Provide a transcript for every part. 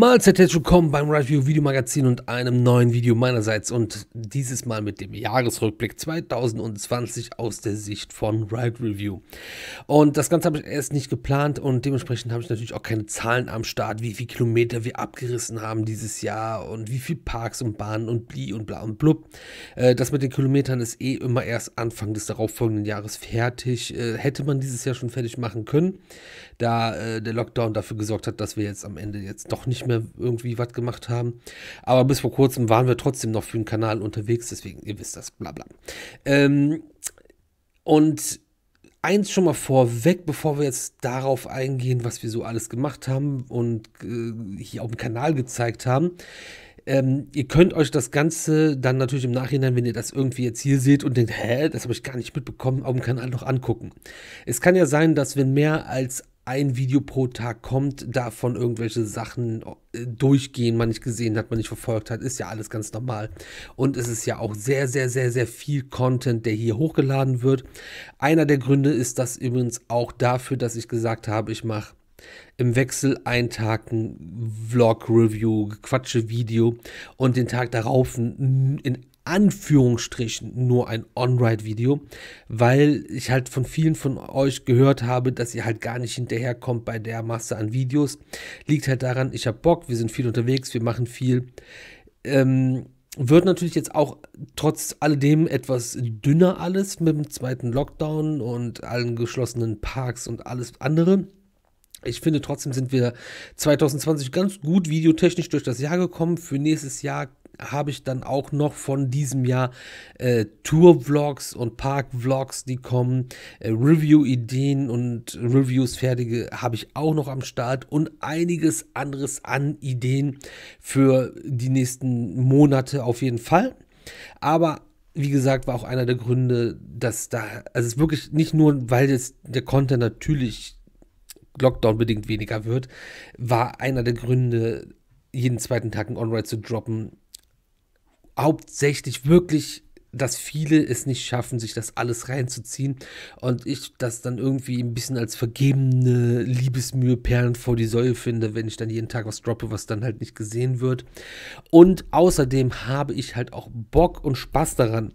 Mahlzeit, herzlich willkommen beim Review Videomagazin und einem neuen Video meinerseits und dieses Mal mit dem Jahresrückblick 2020 aus der Sicht von Ride Review. Und das Ganze habe ich erst nicht geplant und dementsprechend habe ich natürlich auch keine Zahlen am Start, wie viele Kilometer wir abgerissen haben dieses Jahr und wie viele Parks und Bahnen und bli und bla und blub. Äh, das mit den Kilometern ist eh immer erst Anfang des darauffolgenden Jahres fertig. Äh, hätte man dieses Jahr schon fertig machen können da äh, der Lockdown dafür gesorgt hat, dass wir jetzt am Ende jetzt doch nicht mehr irgendwie was gemacht haben. Aber bis vor kurzem waren wir trotzdem noch für den Kanal unterwegs, deswegen, ihr wisst das, bla bla. Ähm, und eins schon mal vorweg, bevor wir jetzt darauf eingehen, was wir so alles gemacht haben und äh, hier auf dem Kanal gezeigt haben. Ähm, ihr könnt euch das Ganze dann natürlich im Nachhinein, wenn ihr das irgendwie jetzt hier seht und denkt, hä, das habe ich gar nicht mitbekommen, auf dem Kanal noch angucken. Es kann ja sein, dass wenn mehr als ein Video pro Tag kommt, davon irgendwelche Sachen äh, durchgehen, man nicht gesehen hat, man nicht verfolgt hat, ist ja alles ganz normal. Und es ist ja auch sehr, sehr, sehr, sehr viel Content, der hier hochgeladen wird. Einer der Gründe ist das übrigens auch dafür, dass ich gesagt habe, ich mache im Wechsel einen Tag ein Vlog-Review, Quatsche-Video und den Tag darauf in ein Anführungsstrichen nur ein On-Ride-Video, weil ich halt von vielen von euch gehört habe, dass ihr halt gar nicht hinterherkommt bei der Masse an Videos. Liegt halt daran, ich habe Bock, wir sind viel unterwegs, wir machen viel. Ähm, wird natürlich jetzt auch trotz alledem etwas dünner alles mit dem zweiten Lockdown und allen geschlossenen Parks und alles andere. Ich finde trotzdem sind wir 2020 ganz gut videotechnisch durch das Jahr gekommen. Für nächstes Jahr habe ich dann auch noch von diesem Jahr äh, Tour-Vlogs und Park-Vlogs, die kommen. Äh, Review-Ideen und Reviews fertige habe ich auch noch am Start und einiges anderes an Ideen für die nächsten Monate auf jeden Fall. Aber wie gesagt, war auch einer der Gründe, dass da, also es ist wirklich nicht nur, weil jetzt der Content natürlich Lockdown bedingt weniger wird, war einer der Gründe, jeden zweiten Tag ein On-Ride zu droppen, hauptsächlich wirklich dass viele es nicht schaffen, sich das alles reinzuziehen und ich das dann irgendwie ein bisschen als vergebene Liebesmühe Perlen vor die Säule finde, wenn ich dann jeden Tag was droppe, was dann halt nicht gesehen wird. Und außerdem habe ich halt auch Bock und Spaß daran,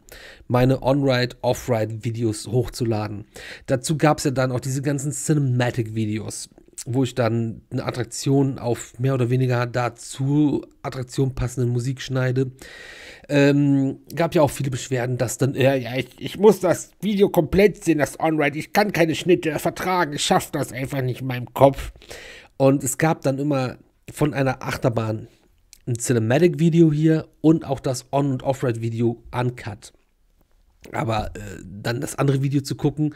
meine On-Ride, Off-Ride-Videos hochzuladen. Dazu gab es ja dann auch diese ganzen Cinematic-Videos wo ich dann eine Attraktion auf mehr oder weniger dazu Attraktion passenden Musik schneide. Ähm, gab ja auch viele Beschwerden, dass dann, äh, ja, ich, ich, muss das Video komplett sehen, das On-Ride, ich kann keine Schnitte vertragen, ich schaffe das einfach nicht in meinem Kopf. Und es gab dann immer von einer Achterbahn ein Cinematic-Video hier und auch das On- und Off-Ride-Video uncut. Aber äh, dann das andere Video zu gucken,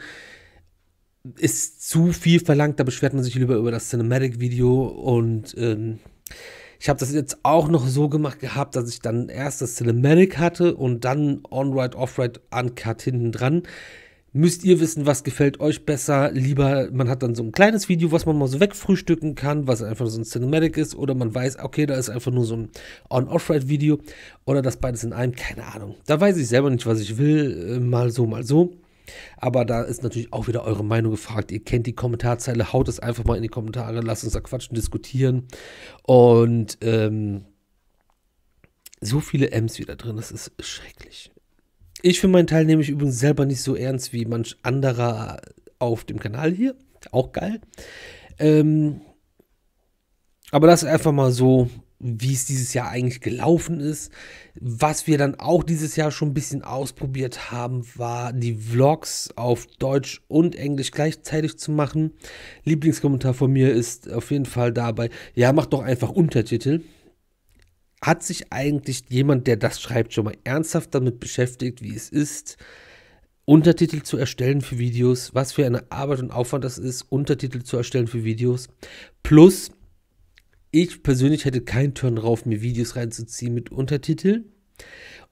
ist zu viel verlangt, da beschwert man sich lieber über das Cinematic-Video und ähm, ich habe das jetzt auch noch so gemacht gehabt, dass ich dann erst das Cinematic hatte und dann On-Ride, Off-Ride, Uncut hinten dran. Müsst ihr wissen, was gefällt euch besser? Lieber, man hat dann so ein kleines Video, was man mal so wegfrühstücken kann, was einfach so ein Cinematic ist, oder man weiß, okay, da ist einfach nur so ein On-Off-Ride-Video oder das beides in einem, keine Ahnung. Da weiß ich selber nicht, was ich will, äh, mal so, mal so. Aber da ist natürlich auch wieder eure Meinung gefragt. Ihr kennt die Kommentarzeile, haut es einfach mal in die Kommentare, lasst uns da quatschen, diskutieren. Und ähm, so viele M's wieder drin, das ist schrecklich. Ich für meinen Teil nehme ich übrigens selber nicht so ernst wie manch anderer auf dem Kanal hier. Auch geil. Ähm, aber das einfach mal so wie es dieses Jahr eigentlich gelaufen ist. Was wir dann auch dieses Jahr schon ein bisschen ausprobiert haben, war die Vlogs auf Deutsch und Englisch gleichzeitig zu machen. Lieblingskommentar von mir ist auf jeden Fall dabei, ja, mach doch einfach Untertitel. Hat sich eigentlich jemand, der das schreibt, schon mal ernsthaft damit beschäftigt, wie es ist, Untertitel zu erstellen für Videos, was für eine Arbeit und Aufwand das ist, Untertitel zu erstellen für Videos, plus ich persönlich hätte keinen Turn drauf, mir Videos reinzuziehen mit Untertiteln.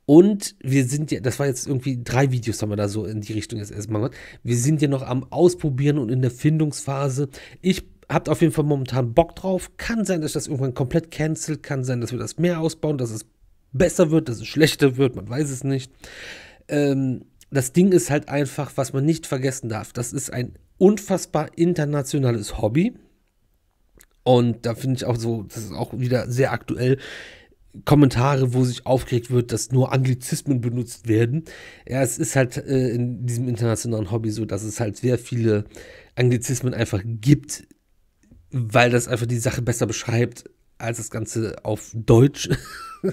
Und wir sind ja, das war jetzt irgendwie drei Videos haben wir da so in die Richtung jetzt erstmal gemacht. Wir sind ja noch am Ausprobieren und in der Findungsphase. Ich habe auf jeden Fall momentan Bock drauf. Kann sein, dass ich das irgendwann komplett cancelt. Kann sein, dass wir das mehr ausbauen, dass es besser wird, dass es schlechter wird. Man weiß es nicht. Ähm, das Ding ist halt einfach, was man nicht vergessen darf. Das ist ein unfassbar internationales Hobby. Und da finde ich auch so, das ist auch wieder sehr aktuell. Kommentare, wo sich aufgeregt wird, dass nur Anglizismen benutzt werden. Ja, es ist halt äh, in diesem internationalen Hobby so, dass es halt sehr viele Anglizismen einfach gibt, weil das einfach die Sache besser beschreibt als das Ganze auf Deutsch.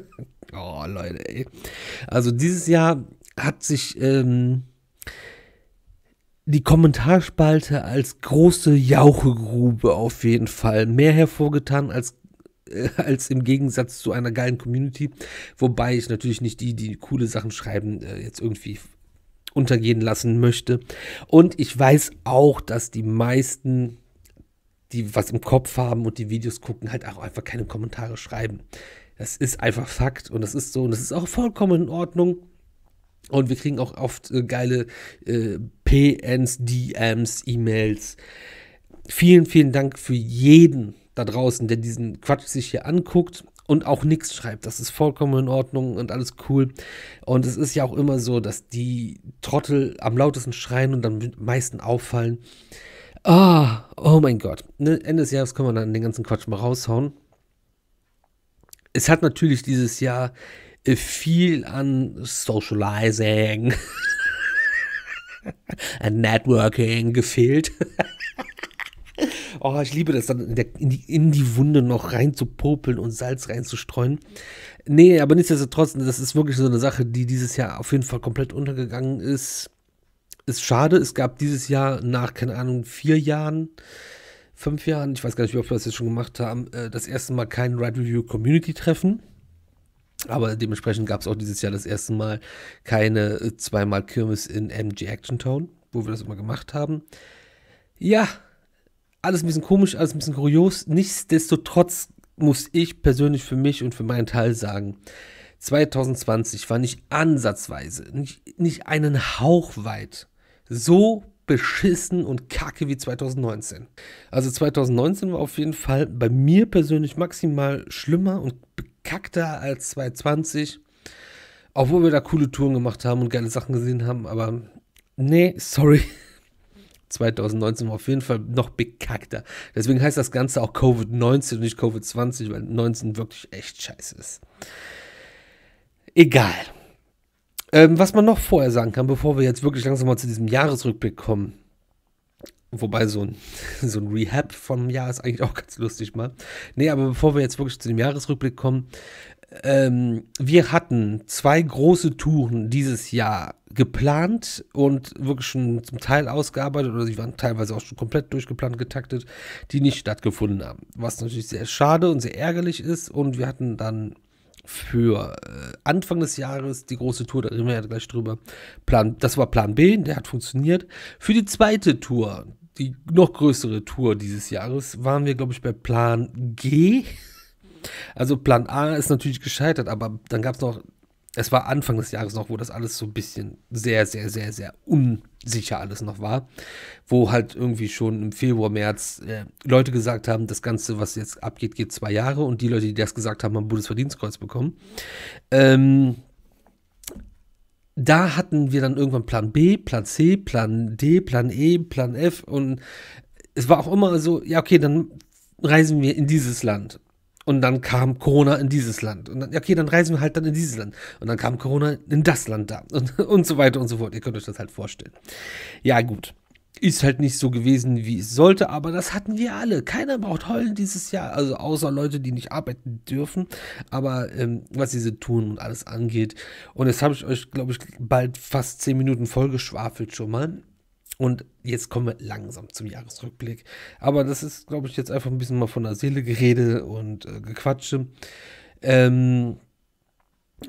oh, Leute, ey. Also dieses Jahr hat sich ähm, die Kommentarspalte als große Jauchegrube auf jeden Fall mehr hervorgetan als äh, als im Gegensatz zu einer geilen Community, wobei ich natürlich nicht die, die coole Sachen schreiben, äh, jetzt irgendwie untergehen lassen möchte. Und ich weiß auch, dass die meisten, die was im Kopf haben und die Videos gucken, halt auch einfach keine Kommentare schreiben. Das ist einfach Fakt und das ist so und das ist auch vollkommen in Ordnung. Und wir kriegen auch oft äh, geile äh, PNs, DMs, E-Mails. Vielen, vielen Dank für jeden da draußen, der diesen Quatsch sich hier anguckt und auch nichts schreibt. Das ist vollkommen in Ordnung und alles cool. Und es ist ja auch immer so, dass die Trottel am lautesten schreien und am meisten auffallen. Ah, oh, mein Gott. Ne, Ende des Jahres können wir dann den ganzen Quatsch mal raushauen. Es hat natürlich dieses Jahr viel an Socializing, an Networking gefehlt. oh, ich liebe das dann in, der, in, die, in die Wunde noch reinzupopeln und Salz reinzustreuen. Nee, aber nichtsdestotrotz, das ist wirklich so eine Sache, die dieses Jahr auf jeden Fall komplett untergegangen ist. Ist schade, es gab dieses Jahr nach, keine Ahnung, vier Jahren, fünf Jahren, ich weiß gar nicht, wie oft wir das jetzt schon gemacht haben, äh, das erste Mal kein Ride Review Community Treffen. Aber dementsprechend gab es auch dieses Jahr das erste Mal keine äh, zweimal Kirmes in MG Action Actiontown, wo wir das immer gemacht haben. Ja, alles ein bisschen komisch, alles ein bisschen kurios. Nichtsdestotrotz muss ich persönlich für mich und für meinen Teil sagen, 2020 war nicht ansatzweise, nicht, nicht einen Hauch weit so beschissen und kacke wie 2019. Also 2019 war auf jeden Fall bei mir persönlich maximal schlimmer und verkackter als 2020. Obwohl wir da coole Touren gemacht haben und geile Sachen gesehen haben, aber nee, sorry. 2019 war auf jeden Fall noch bekackter. Deswegen heißt das Ganze auch Covid-19 und nicht Covid-20, weil 19 wirklich echt scheiße ist. Egal. Ähm, was man noch vorher sagen kann, bevor wir jetzt wirklich langsam mal zu diesem Jahresrückblick kommen. Wobei so ein, so ein Rehab vom Jahr ist eigentlich auch ganz lustig mal. Nee, aber bevor wir jetzt wirklich zu dem Jahresrückblick kommen, ähm, wir hatten zwei große Touren dieses Jahr geplant und wirklich schon zum Teil ausgearbeitet oder sie waren teilweise auch schon komplett durchgeplant getaktet, die nicht stattgefunden haben. Was natürlich sehr schade und sehr ärgerlich ist und wir hatten dann für äh, Anfang des Jahres die große Tour, da reden wir ja gleich drüber. Plan, das war Plan B, der hat funktioniert. Für die zweite Tour, die noch größere Tour dieses Jahres waren wir, glaube ich, bei Plan G. Also Plan A ist natürlich gescheitert, aber dann gab es noch, es war Anfang des Jahres noch, wo das alles so ein bisschen sehr, sehr, sehr, sehr unsicher alles noch war. Wo halt irgendwie schon im Februar, März äh, Leute gesagt haben, das Ganze, was jetzt abgeht, geht zwei Jahre. Und die Leute, die das gesagt haben, haben Bundesverdienstkreuz bekommen. Ähm, da hatten wir dann irgendwann Plan B, Plan C, Plan D, Plan E, Plan F und es war auch immer so, ja, okay, dann reisen wir in dieses Land. Und dann kam Corona in dieses Land. Und dann, okay, dann reisen wir halt dann in dieses Land. Und dann kam Corona in das Land da. Und, und so weiter und so fort. Ihr könnt euch das halt vorstellen. Ja, gut. Ist halt nicht so gewesen, wie es sollte, aber das hatten wir alle. Keiner braucht heulen dieses Jahr, also außer Leute, die nicht arbeiten dürfen. Aber ähm, was diese Touren und alles angeht. Und jetzt habe ich euch, glaube ich, bald fast zehn Minuten vollgeschwafelt schon mal. Und jetzt kommen wir langsam zum Jahresrückblick. Aber das ist, glaube ich, jetzt einfach ein bisschen mal von der Seele geredet und äh, Gequatsche. Ähm,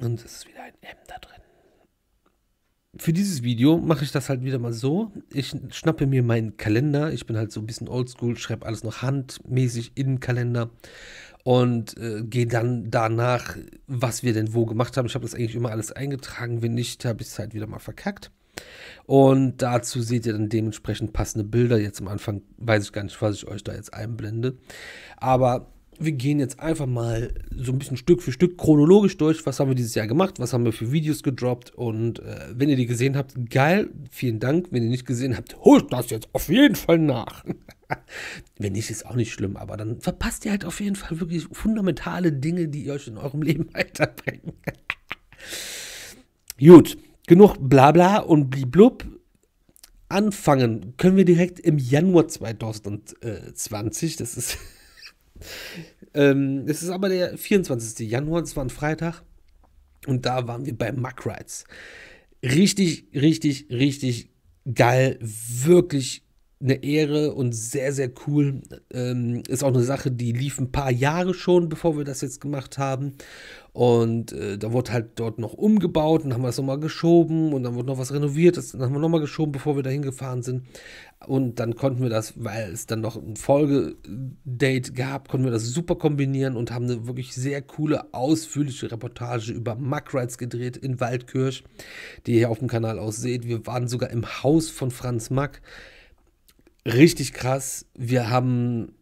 und es ist wieder ein M da drin für dieses Video mache ich das halt wieder mal so. Ich schnappe mir meinen Kalender. Ich bin halt so ein bisschen oldschool, schreibe alles noch handmäßig in den Kalender und äh, gehe dann danach, was wir denn wo gemacht haben. Ich habe das eigentlich immer alles eingetragen. Wenn nicht, habe ich es halt wieder mal verkackt. Und dazu seht ihr dann dementsprechend passende Bilder. Jetzt am Anfang weiß ich gar nicht, was ich euch da jetzt einblende. Aber wir gehen jetzt einfach mal so ein bisschen Stück für Stück chronologisch durch. Was haben wir dieses Jahr gemacht? Was haben wir für Videos gedroppt? Und äh, wenn ihr die gesehen habt, geil, vielen Dank. Wenn ihr nicht gesehen habt, holt das jetzt auf jeden Fall nach. wenn nicht, ist auch nicht schlimm, aber dann verpasst ihr halt auf jeden Fall wirklich fundamentale Dinge, die euch in eurem Leben weiterbringen. Gut, genug Blabla und Bliblub. Anfangen können wir direkt im Januar 2020. Das ist ähm, es ist aber der 24. Januar, es war ein Freitag. Und da waren wir bei Muck Rides. Richtig, richtig, richtig geil. Wirklich eine Ehre und sehr, sehr cool. Ähm, ist auch eine Sache, die lief ein paar Jahre schon, bevor wir das jetzt gemacht haben. Und äh, da wurde halt dort noch umgebaut und haben wir es nochmal geschoben und dann wurde noch was renoviert. Das, haben wir nochmal geschoben, bevor wir dahin gefahren sind. Und dann konnten wir das, weil es dann noch ein Folgedate gab, konnten wir das super kombinieren und haben eine wirklich sehr coole, ausführliche Reportage über Mackrides gedreht in Waldkirch, die ihr hier auf dem Kanal auch seht. Wir waren sogar im Haus von Franz Mack richtig krass. Wir haben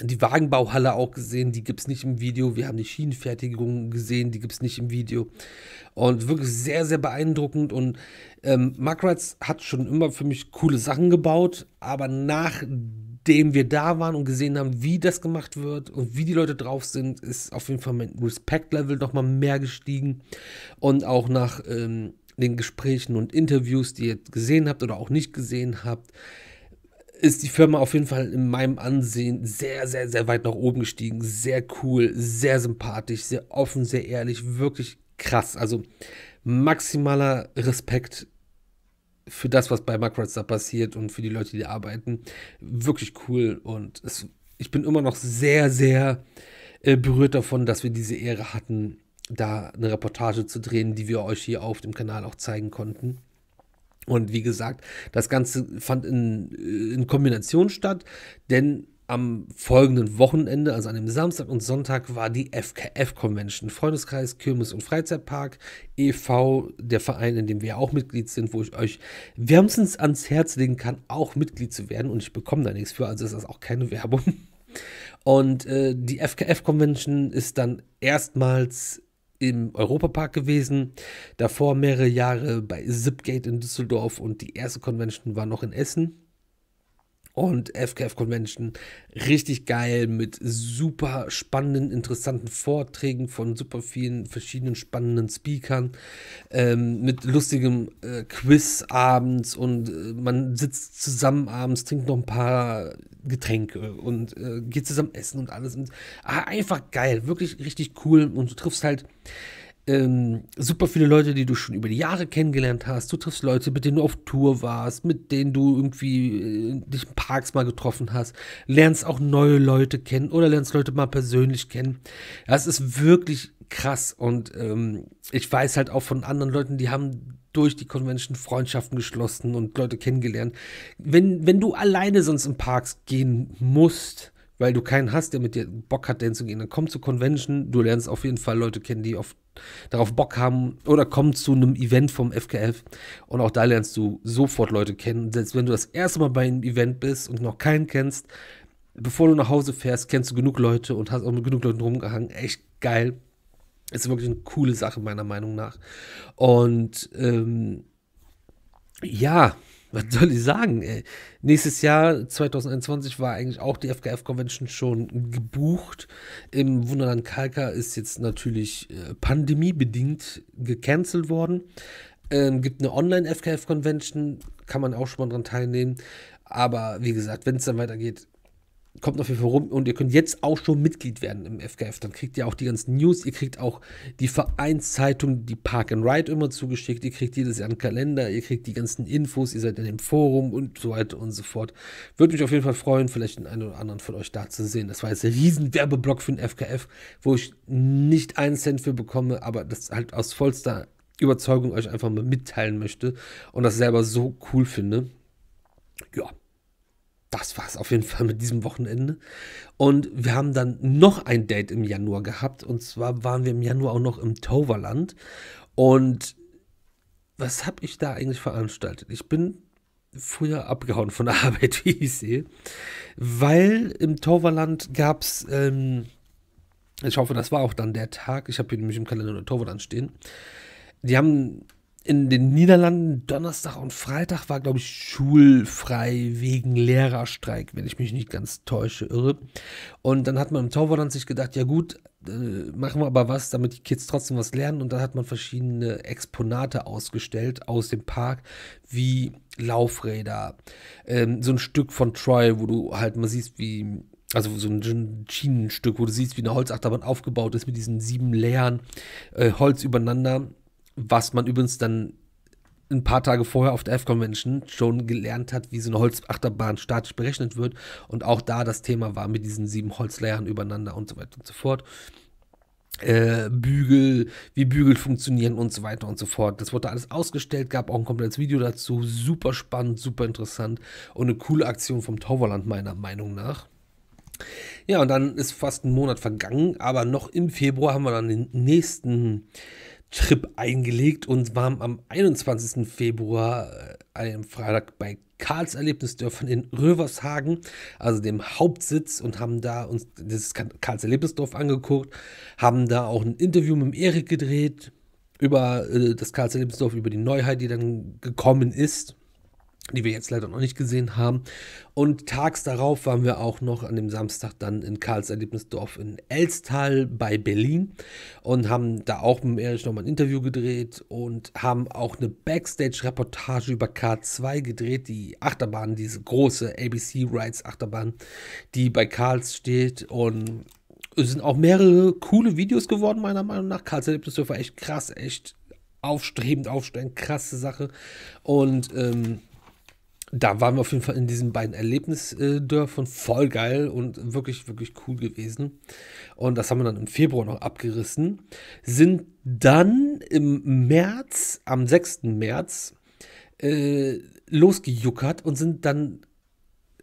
die Wagenbauhalle auch gesehen, die gibt es nicht im Video. Wir haben die Schienenfertigung gesehen, die gibt es nicht im Video. Und wirklich sehr, sehr beeindruckend. Und ähm, Magratz hat schon immer für mich coole Sachen gebaut, aber nachdem wir da waren und gesehen haben, wie das gemacht wird und wie die Leute drauf sind, ist auf jeden Fall mein Respect-Level nochmal mehr gestiegen. Und auch nach ähm, den Gesprächen und Interviews, die ihr gesehen habt oder auch nicht gesehen habt, ist die Firma auf jeden Fall in meinem Ansehen sehr, sehr, sehr weit nach oben gestiegen. Sehr cool, sehr sympathisch, sehr offen, sehr ehrlich, wirklich krass. Also maximaler Respekt für das, was bei Macrods da passiert und für die Leute, die da arbeiten. Wirklich cool und es, ich bin immer noch sehr, sehr äh, berührt davon, dass wir diese Ehre hatten, da eine Reportage zu drehen, die wir euch hier auf dem Kanal auch zeigen konnten. Und wie gesagt, das Ganze fand in, äh, in Kombination statt, denn am folgenden Wochenende, also an dem Samstag und Sonntag, war die FKF-Convention, Freundeskreis, Kirmes und Freizeitpark, e.V., der Verein, in dem wir auch Mitglied sind, wo ich euch wärmstens ans Herz legen kann, auch Mitglied zu werden. Und ich bekomme da nichts für, also ist das auch keine Werbung. Und äh, die FKF-Convention ist dann erstmals im Europapark gewesen, davor mehrere Jahre bei Zipgate in Düsseldorf und die erste Convention war noch in Essen und FKF Convention. Richtig geil mit super spannenden, interessanten Vorträgen von super vielen verschiedenen spannenden Speakern, ähm, mit lustigem äh, Quiz abends und äh, man sitzt zusammen abends, trinkt noch ein paar Getränke und äh, geht zusammen essen und alles. Und, ah, einfach geil, wirklich richtig cool und du triffst halt ähm, super viele Leute, die du schon über die Jahre kennengelernt hast. Du triffst Leute, mit denen du auf Tour warst, mit denen du irgendwie äh, dich in Parks mal getroffen hast. Lernst auch neue Leute kennen oder lernst Leute mal persönlich kennen. Das ist wirklich krass und ähm, ich weiß halt auch von anderen Leuten, die haben durch die Convention Freundschaften geschlossen und Leute kennengelernt. Wenn, wenn du alleine sonst in Parks gehen musst, weil du keinen hast, der mit dir Bock hat, dahin zu gehen, dann komm zur Convention, du lernst auf jeden Fall Leute kennen, die auf darauf Bock haben oder kommen zu einem Event vom FKF und auch da lernst du sofort Leute kennen. Selbst wenn du das erste Mal bei einem Event bist und noch keinen kennst, bevor du nach Hause fährst, kennst du genug Leute und hast auch mit genug Leuten rumgehangen. Echt geil. Ist wirklich eine coole Sache, meiner Meinung nach. Und ähm, ja, was soll ich sagen? Ey? Nächstes Jahr, 2021, war eigentlich auch die FKF-Convention schon gebucht. Im Wunderland Kalka ist jetzt natürlich äh, pandemiebedingt gecancelt worden. Ähm, gibt eine Online-FKF-Convention, kann man auch schon mal dran teilnehmen. Aber wie gesagt, wenn es dann weitergeht, kommt auf jeden Fall rum und ihr könnt jetzt auch schon Mitglied werden im FKF. Dann kriegt ihr auch die ganzen News, ihr kriegt auch die Vereinszeitung, die Park and Ride immer zugeschickt, ihr kriegt jedes Jahr einen Kalender, ihr kriegt die ganzen Infos, ihr seid in dem Forum und so weiter und so fort. Würde mich auf jeden Fall freuen, vielleicht den einen oder anderen von euch da zu sehen. Das war jetzt ein riesen Werbeblock für den FKF, wo ich nicht einen Cent für bekomme, aber das halt aus vollster Überzeugung euch einfach mal mitteilen möchte und das selber so cool finde. Ja, das war es auf jeden Fall mit diesem Wochenende. Und wir haben dann noch ein Date im Januar gehabt. Und zwar waren wir im Januar auch noch im Toverland. Und was habe ich da eigentlich veranstaltet? Ich bin früher abgehauen von der Arbeit, wie ich sehe, weil im Toverland gab es, ähm, ich hoffe, das war auch dann der Tag, ich habe hier nämlich im Kalender Toverland stehen, die haben in den Niederlanden Donnerstag und Freitag war, glaube ich, schulfrei wegen Lehrerstreik, wenn ich mich nicht ganz täusche, irre. Und dann hat man im Zauberland sich gedacht, ja gut, äh, machen wir aber was, damit die Kids trotzdem was lernen. Und dann hat man verschiedene Exponate ausgestellt aus dem Park, wie Laufräder, ähm, so ein Stück von Troy, wo du halt mal siehst, wie also so ein Schienenstück, wo du siehst, wie eine Holzachterbahn aufgebaut ist mit diesen sieben Layern äh, Holz übereinander was man übrigens dann ein paar Tage vorher auf der F-Convention schon gelernt hat, wie so eine Holzachterbahn statisch berechnet wird. Und auch da das Thema war mit diesen sieben Holzlayern übereinander und so weiter und so fort. Äh, Bügel, wie Bügel funktionieren und so weiter und so fort. Das wurde alles ausgestellt, gab auch ein komplettes Video dazu. Super spannend, super interessant und eine coole Aktion vom Tauberland meiner Meinung nach. Ja, und dann ist fast ein Monat vergangen, aber noch im Februar haben wir dann den nächsten Trip eingelegt und waren am 21. Februar, äh, einem Freitag, bei Karls Erlebnisdörfern in Rövershagen, also dem Hauptsitz, und haben da uns dieses Karls Erlebnisdorf angeguckt, haben da auch ein Interview mit Erik gedreht über äh, das Karls Erlebnisdorf, über die Neuheit, die dann gekommen ist die wir jetzt leider noch nicht gesehen haben. Und tags darauf waren wir auch noch an dem Samstag dann in Karls Erlebnisdorf in Elstal bei Berlin und haben da auch mit Erich nochmal ein Interview gedreht und haben auch eine Backstage-Reportage über K2 gedreht, die Achterbahn, diese große ABC Rides Achterbahn, die bei Karls steht. Und es sind auch mehrere coole Videos geworden, meiner Meinung nach. Karls Erlebnisdorf war echt krass, echt aufstrebend, aufstrebend, krasse Sache. Und ähm, da waren wir auf jeden Fall in diesen beiden Erlebnisdörfern voll geil und wirklich, wirklich cool gewesen. Und das haben wir dann im Februar noch abgerissen. Sind dann im März, am 6. März, äh, losgejuckert und sind dann,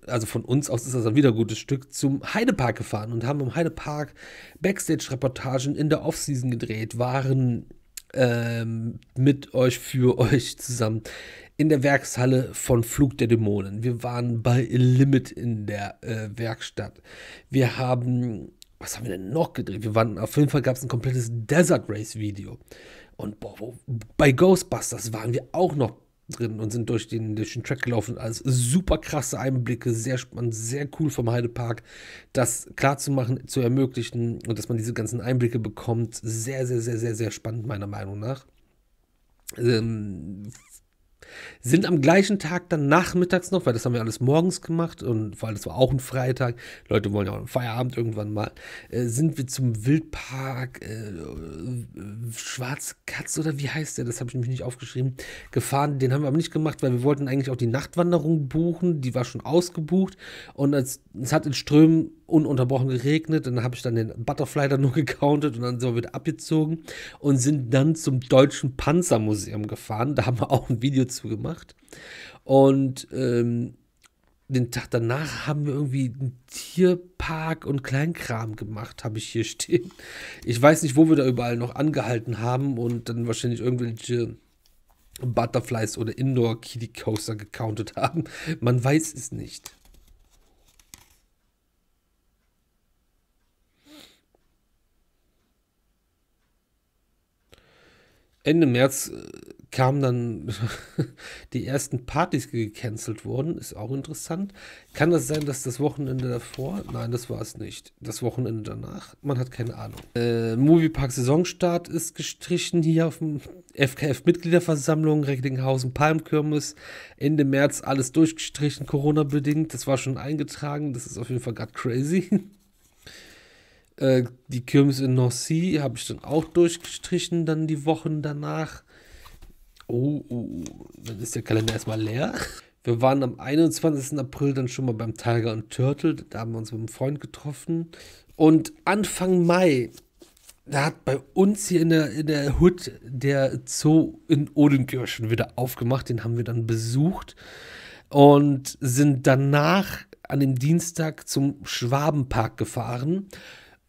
also von uns aus ist das dann wieder ein gutes Stück, zum Heidepark gefahren und haben im Heidepark Backstage-Reportagen in der Offseason gedreht, waren ähm, mit euch für euch zusammen in der Werkshalle von Flug der Dämonen. Wir waren bei Limit in der äh, Werkstatt. Wir haben, was haben wir denn noch gedreht? Wir waren, auf jeden Fall gab es ein komplettes Desert Race Video. Und boah, wo, bei Ghostbusters waren wir auch noch drin und sind durch den, durch den Track gelaufen. Alles super krasse Einblicke, sehr spannend, sehr cool vom Heidepark, das klarzumachen, zu zu ermöglichen und dass man diese ganzen Einblicke bekommt. Sehr, sehr, sehr, sehr, sehr spannend, meiner Meinung nach. Ähm, sind am gleichen Tag dann nachmittags noch, weil das haben wir alles morgens gemacht und vor allem das war auch ein Freitag, Leute wollen ja auch einen Feierabend irgendwann mal, äh, sind wir zum Wildpark äh, Schwarze oder wie heißt der, das habe ich nämlich nicht aufgeschrieben, gefahren. Den haben wir aber nicht gemacht, weil wir wollten eigentlich auch die Nachtwanderung buchen, die war schon ausgebucht und es, es hat in Strömen ununterbrochen geregnet und dann habe ich dann den Butterfly dann nur gecountet und dann sind wir wieder abgezogen und sind dann zum Deutschen Panzermuseum gefahren. Da haben wir auch ein Video zu zu gemacht. Und ähm, den Tag danach haben wir irgendwie einen Tierpark und Kleinkram gemacht, habe ich hier stehen. Ich weiß nicht, wo wir da überall noch angehalten haben und dann wahrscheinlich irgendwelche Butterflies oder Indoor Kitty Coaster gecountet haben. Man weiß es nicht. Ende März äh, kamen dann die ersten Partys, gecancelt wurden. Ist auch interessant. Kann das sein, dass das Wochenende davor? Nein, das war es nicht. Das Wochenende danach? Man hat keine Ahnung. Äh, Moviepark Saisonstart ist gestrichen hier auf dem FKF-Mitgliederversammlung, Recklinghausen, Palmkirmes. Ende März alles durchgestrichen, Corona-bedingt. Das war schon eingetragen. Das ist auf jeden Fall gerade crazy. Äh, die Kirmes in Nancy habe ich dann auch durchgestrichen, dann die Wochen danach Oh, oh, oh, dann ist der Kalender erstmal leer. Wir waren am 21. April dann schon mal beim Tiger und Turtle. Da haben wir uns mit einem Freund getroffen. Und Anfang Mai, da hat bei uns hier in der, in der Hood der Zoo in Odenkirchen wieder aufgemacht. Den haben wir dann besucht und sind danach an dem Dienstag zum Schwabenpark gefahren.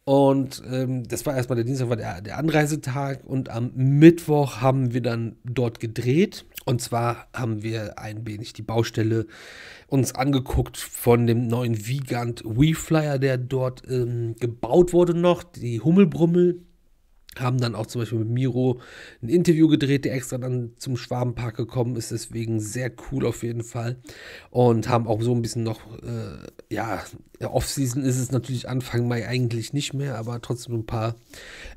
Und ähm, das war erstmal der Dienstag, war der, der, Anreisetag. Und am Mittwoch haben wir dann dort gedreht. Und zwar haben wir ein wenig die Baustelle uns angeguckt von dem neuen Vigant WeFlyer, der dort ähm, gebaut wurde noch. Die Hummelbrummel, haben dann auch zum Beispiel mit Miro ein Interview gedreht, der extra dann zum Schwabenpark gekommen ist, deswegen sehr cool auf jeden Fall und haben auch so ein bisschen noch, äh, ja, Offseason ist es natürlich Anfang Mai eigentlich nicht mehr, aber trotzdem ein paar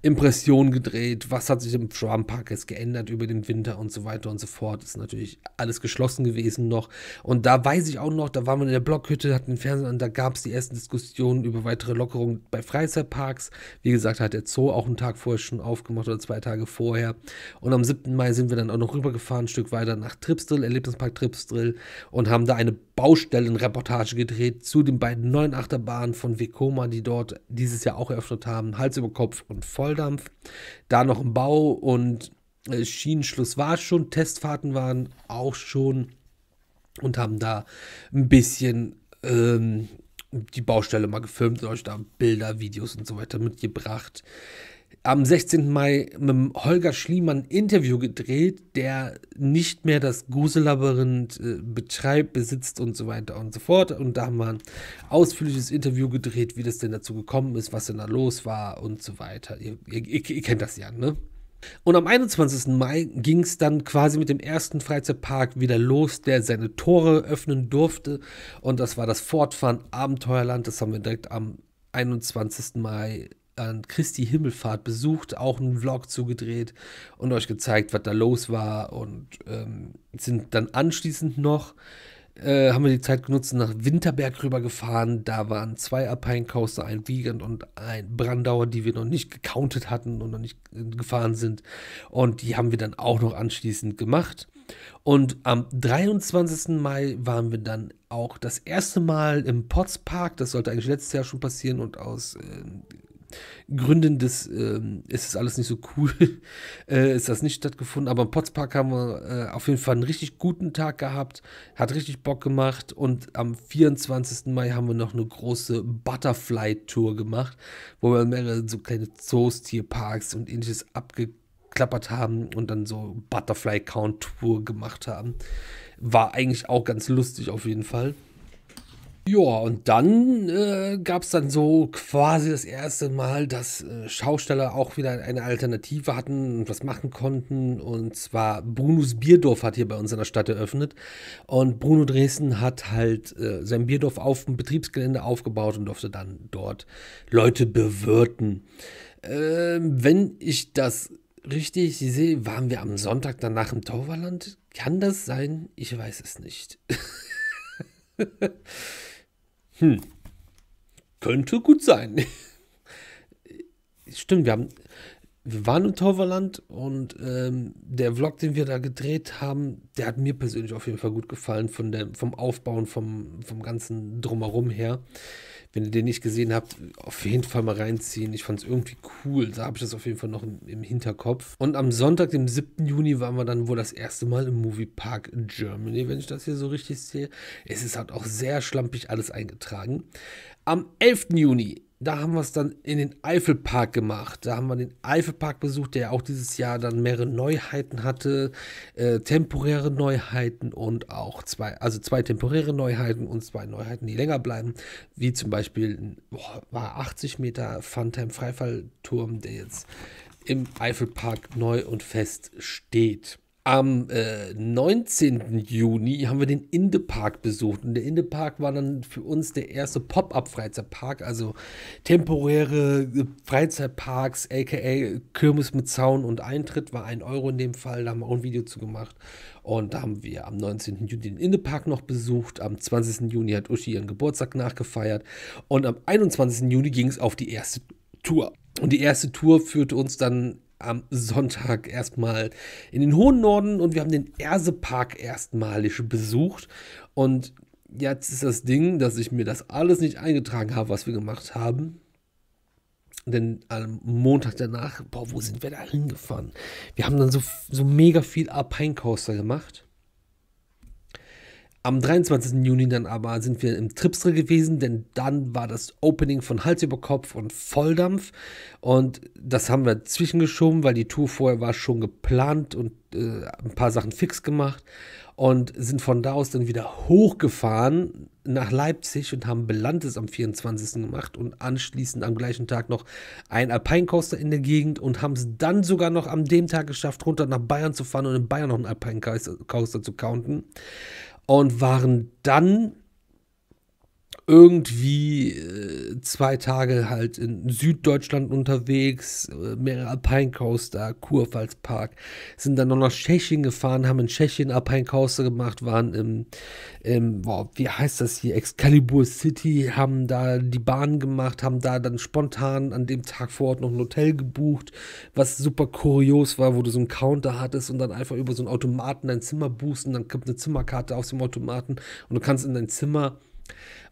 Impressionen gedreht, was hat sich im Schwabenpark jetzt geändert über den Winter und so weiter und so fort, ist natürlich alles geschlossen gewesen noch und da weiß ich auch noch, da waren wir in der Blockhütte, hatten den Fernseher an, da gab es die ersten Diskussionen über weitere Lockerungen bei Freizeitparks, wie gesagt hat der Zoo auch einen Tag vorher schon aufgemacht oder zwei Tage vorher. Und am 7. Mai sind wir dann auch noch rübergefahren, ein Stück weiter nach Tripsdrill, Erlebnispark Tripsdrill und haben da eine Baustellenreportage gedreht zu den beiden neuen Achterbahnen von Vekoma, die dort dieses Jahr auch eröffnet haben. Hals über Kopf und Volldampf. Da noch ein Bau und äh, Schienenschluss war schon, Testfahrten waren auch schon und haben da ein bisschen ähm, die Baustelle mal gefilmt und euch da Bilder, Videos und so weiter mitgebracht am 16. Mai mit Holger Schliemann ein Interview gedreht, der nicht mehr das Gruselabyrinth äh, betreibt, besitzt und so weiter und so fort. Und da haben wir ein ausführliches Interview gedreht, wie das denn dazu gekommen ist, was denn da los war und so weiter. Ihr, ihr, ihr kennt das ja, ne? Und am 21. Mai ging es dann quasi mit dem ersten Freizeitpark wieder los, der seine Tore öffnen durfte. Und das war das Fortfahren Abenteuerland. Das haben wir direkt am 21. Mai an Christi Himmelfahrt besucht, auch einen Vlog zugedreht und euch gezeigt, was da los war. Und ähm, sind dann anschließend noch, äh, haben wir die Zeit genutzt, nach Winterberg rübergefahren. Da waren zwei Alpine Coaster, ein Wiegand und ein Brandauer, die wir noch nicht gecountet hatten und noch nicht äh, gefahren sind. Und die haben wir dann auch noch anschließend gemacht. Und am 23. Mai waren wir dann auch das erste Mal im Potts Das sollte eigentlich letztes Jahr schon passieren und aus äh, Gründen des ähm, ist es alles nicht so cool, äh, ist das nicht stattgefunden. Aber im Potspark haben wir äh, auf jeden Fall einen richtig guten Tag gehabt, hat richtig Bock gemacht und am 24. Mai haben wir noch eine große Butterfly-Tour gemacht, wo wir mehrere so kleine Zoos, Tierparks und ähnliches abgeklappert haben und dann so Butterfly-Count-Tour gemacht haben. War eigentlich auch ganz lustig auf jeden Fall. Ja, und dann äh, gab es dann so quasi das erste Mal, dass äh, Schausteller auch wieder eine Alternative hatten und was machen konnten. Und zwar Brunos Bierdorf hat hier bei uns in der Stadt eröffnet. Und Bruno Dresden hat halt äh, sein Bierdorf auf dem Betriebsgelände aufgebaut und durfte dann dort Leute bewirten. Ähm, wenn ich das richtig sehe, waren wir am Sonntag danach im Tauberland. Kann das sein? Ich weiß es nicht. Hm. Könnte gut sein. Stimmt, wir haben. Wir waren im Tauverland und ähm, der Vlog, den wir da gedreht haben, der hat mir persönlich auf jeden Fall gut gefallen, von der, vom Aufbauen, vom, vom ganzen Drumherum her wenn ihr den nicht gesehen habt, auf jeden Fall mal reinziehen. Ich fand es irgendwie cool. Da habe ich das auf jeden Fall noch im, im, Hinterkopf. Und am Sonntag, dem 7. Juni, waren wir dann wohl das erste Mal im Moviepark Germany, wenn ich das hier so richtig sehe. Es ist halt auch sehr schlampig alles eingetragen. Am 11. Juni da haben wir es dann in den Eifelpark gemacht. Da haben wir den Eifelpark besucht, der auch dieses Jahr dann mehrere Neuheiten hatte, äh, temporäre Neuheiten und auch zwei, also zwei temporäre Neuheiten und zwei Neuheiten, die länger bleiben, wie zum Beispiel boah, war 80 Meter Funtime Freifallturm, der jetzt im Eifelpark neu und fest steht. Am äh, 19. Juni haben wir den Indepark besucht und der Indepark war dann für uns der erste Pop-up-Freizeitpark, also temporäre äh, Freizeitparks, aka Kirmes mit Zaun und Eintritt war ein Euro in dem Fall, da haben wir auch ein Video zu gemacht und da haben wir am 19. Juni den Indepark noch besucht, am 20. Juni hat Uschi ihren Geburtstag nachgefeiert und am 21. Juni ging es auf die erste Tour. Und die erste Tour führte uns dann am Sonntag erstmal in den hohen Norden und wir haben den Ersepark erstmalig besucht. Und jetzt ist das Ding, dass ich mir das alles nicht eingetragen habe, was wir gemacht haben. Denn am Montag danach, boah, wo sind wir da hingefahren? Wir haben dann so, so mega viel Alpine Coaster gemacht. Am 23. Juni dann aber sind wir im Tripstre gewesen, denn dann war das Opening von Hals über Kopf und Volldampf. Und das haben wir zwischengeschoben, weil die Tour vorher war schon geplant und äh, ein paar Sachen fix gemacht. Und sind von da aus dann wieder hochgefahren nach Leipzig und haben Belantes am 24. gemacht und anschließend am gleichen Tag noch ein Alpine Coaster in der Gegend und haben es dann sogar noch an dem Tag geschafft, runter nach Bayern zu fahren und in Bayern noch einen Alpine Coaster zu counten und waren dann irgendwie äh, zwei Tage halt in Süddeutschland unterwegs, äh, mehrere Alpine Coaster, Kurpfalzpark, sind dann noch nach Tschechien gefahren, haben in Tschechien Alpine Coaster gemacht, waren im, im boah, wie heißt das hier, Excalibur City, haben da die Bahn gemacht, haben da dann spontan an dem Tag vor Ort noch ein Hotel gebucht, was super kurios war, wo du so einen Counter hattest und dann einfach über so einen Automaten dein Zimmer buchst und dann kommt eine Zimmerkarte aus dem Automaten und du kannst in dein Zimmer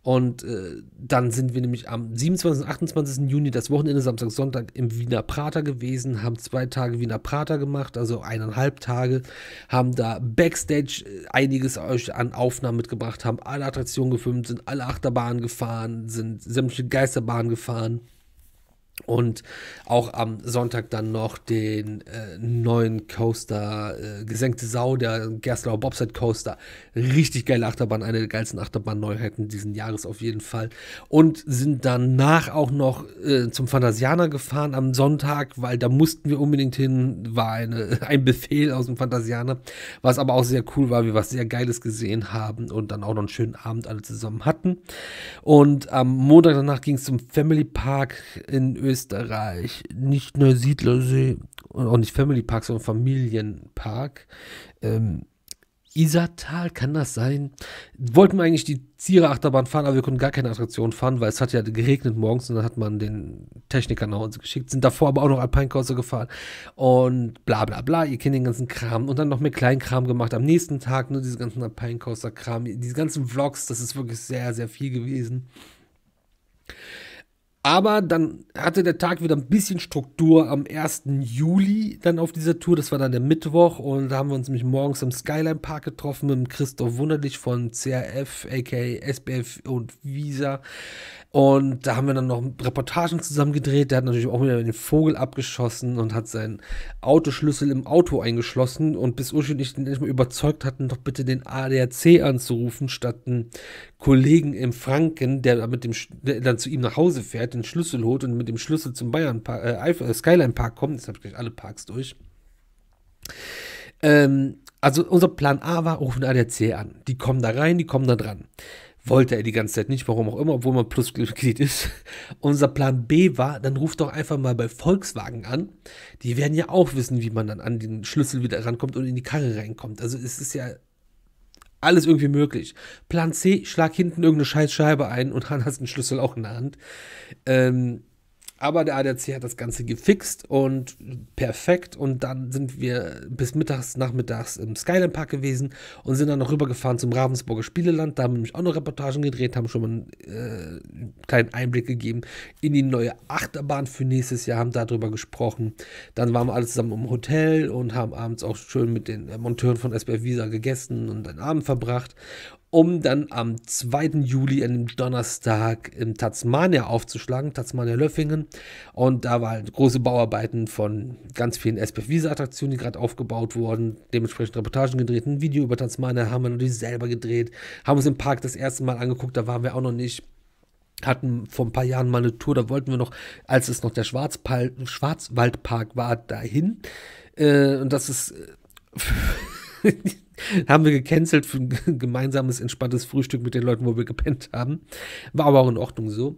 und äh, dann sind wir nämlich am 27. und 28. Juni, das Wochenende, Samstag, Sonntag, im Wiener Prater gewesen, haben zwei Tage Wiener Prater gemacht, also eineinhalb Tage, haben da Backstage äh, einiges euch an Aufnahmen mitgebracht, haben alle Attraktionen gefilmt, sind alle Achterbahnen gefahren, sind sämtliche Geisterbahnen gefahren. Und auch am Sonntag dann noch den äh, neuen Coaster, äh, gesenkte Sau, der Gerstlauer Bobsled Coaster. Richtig geile Achterbahn, eine der geilsten Achterbahn-Neuheiten diesen Jahres auf jeden Fall. Und sind danach auch noch äh, zum Phantasianer gefahren am Sonntag, weil da mussten wir unbedingt hin. War eine, ein Befehl aus dem Phantasianer, was aber auch sehr cool war, wir was sehr Geiles gesehen haben und dann auch noch einen schönen Abend alle zusammen hatten. Und am Montag danach ging es zum Family Park in Österreich Österreich nicht nur Siedlersee und auch nicht Family Park, sondern Familienpark. Ähm, Isartal, kann das sein? Wollten wir eigentlich die Ziere-Achterbahn fahren, aber wir konnten gar keine Attraktion fahren, weil es hat ja geregnet morgens und dann hat man den Techniker nach Hause geschickt, sind davor aber auch noch Alpine-Kurse gefahren und bla bla bla, ihr kennt den ganzen Kram und dann noch mehr Kleinkram gemacht, am nächsten Tag nur diese ganzen Alpine-Coaster-Kram, diese ganzen Vlogs, das ist wirklich sehr, sehr viel gewesen. Aber dann hatte der Tag wieder ein bisschen Struktur am 1. Juli dann auf dieser Tour. Das war dann der Mittwoch und da haben wir uns nämlich morgens im Skyline Park getroffen mit Christoph Wunderlich von CRF, aka SBF und Visa. Und da haben wir dann noch Reportagen zusammen gedreht. Der hat natürlich auch wieder den Vogel abgeschossen und hat seinen Autoschlüssel im Auto eingeschlossen. Und bis Uschi und ich nicht mal überzeugt hatten, doch bitte den ADAC anzurufen, statt einen Kollegen im Franken, der, mit dem, der dann zu ihm nach Hause fährt, den Schlüssel holt und mit dem Schlüssel zum Bayern Park, äh, äh, Skyline Park kommt. Jetzt habe ich gleich alle Parks durch. Ähm, also unser Plan A war, rufen ADAC an. Die kommen da rein, die kommen da dran. Wollte er die ganze Zeit nicht, warum auch immer, obwohl man Plusmitglied ist. Unser Plan B war, dann ruft doch einfach mal bei Volkswagen an. Die werden ja auch wissen, wie man dann an den Schlüssel wieder rankommt und in die Karre reinkommt. Also es ist ja alles irgendwie möglich. Plan C, schlag hinten irgendeine Scheißscheibe ein und dann hast du einen Schlüssel auch in der Hand. Ähm, aber der ADAC hat das Ganze gefixt und perfekt. Und dann sind wir bis mittags, nachmittags im Skyline Park gewesen und sind dann noch rübergefahren zum Ravensburger Spieleland. Da haben wir nämlich auch noch Reportagen gedreht, haben schon mal einen, äh, einen kleinen Einblick gegeben in die neue Achterbahn für nächstes Jahr, haben darüber gesprochen. Dann waren wir alle zusammen im Hotel und haben abends auch schön mit den äh, Monteuren von SBF Visa gegessen und einen Abend verbracht um dann am 2. Juli, an dem Donnerstag, in Tasmania aufzuschlagen, Tasmania Löffingen. Und da waren große Bauarbeiten von ganz vielen SPF-Visa-Attraktionen, die gerade aufgebaut wurden. Dementsprechend Reportagen gedreht, ein Video über Tasmania haben wir natürlich selber gedreht, haben uns im Park das erste Mal angeguckt, da waren wir auch noch nicht hatten vor ein paar Jahren mal eine Tour, da wollten wir noch, als es noch der Schwarzpal Schwarzwaldpark war, dahin. Äh, und das ist äh, haben wir gecancelt für ein gemeinsames, entspanntes Frühstück mit den Leuten, wo wir gepennt haben. War aber auch in Ordnung so.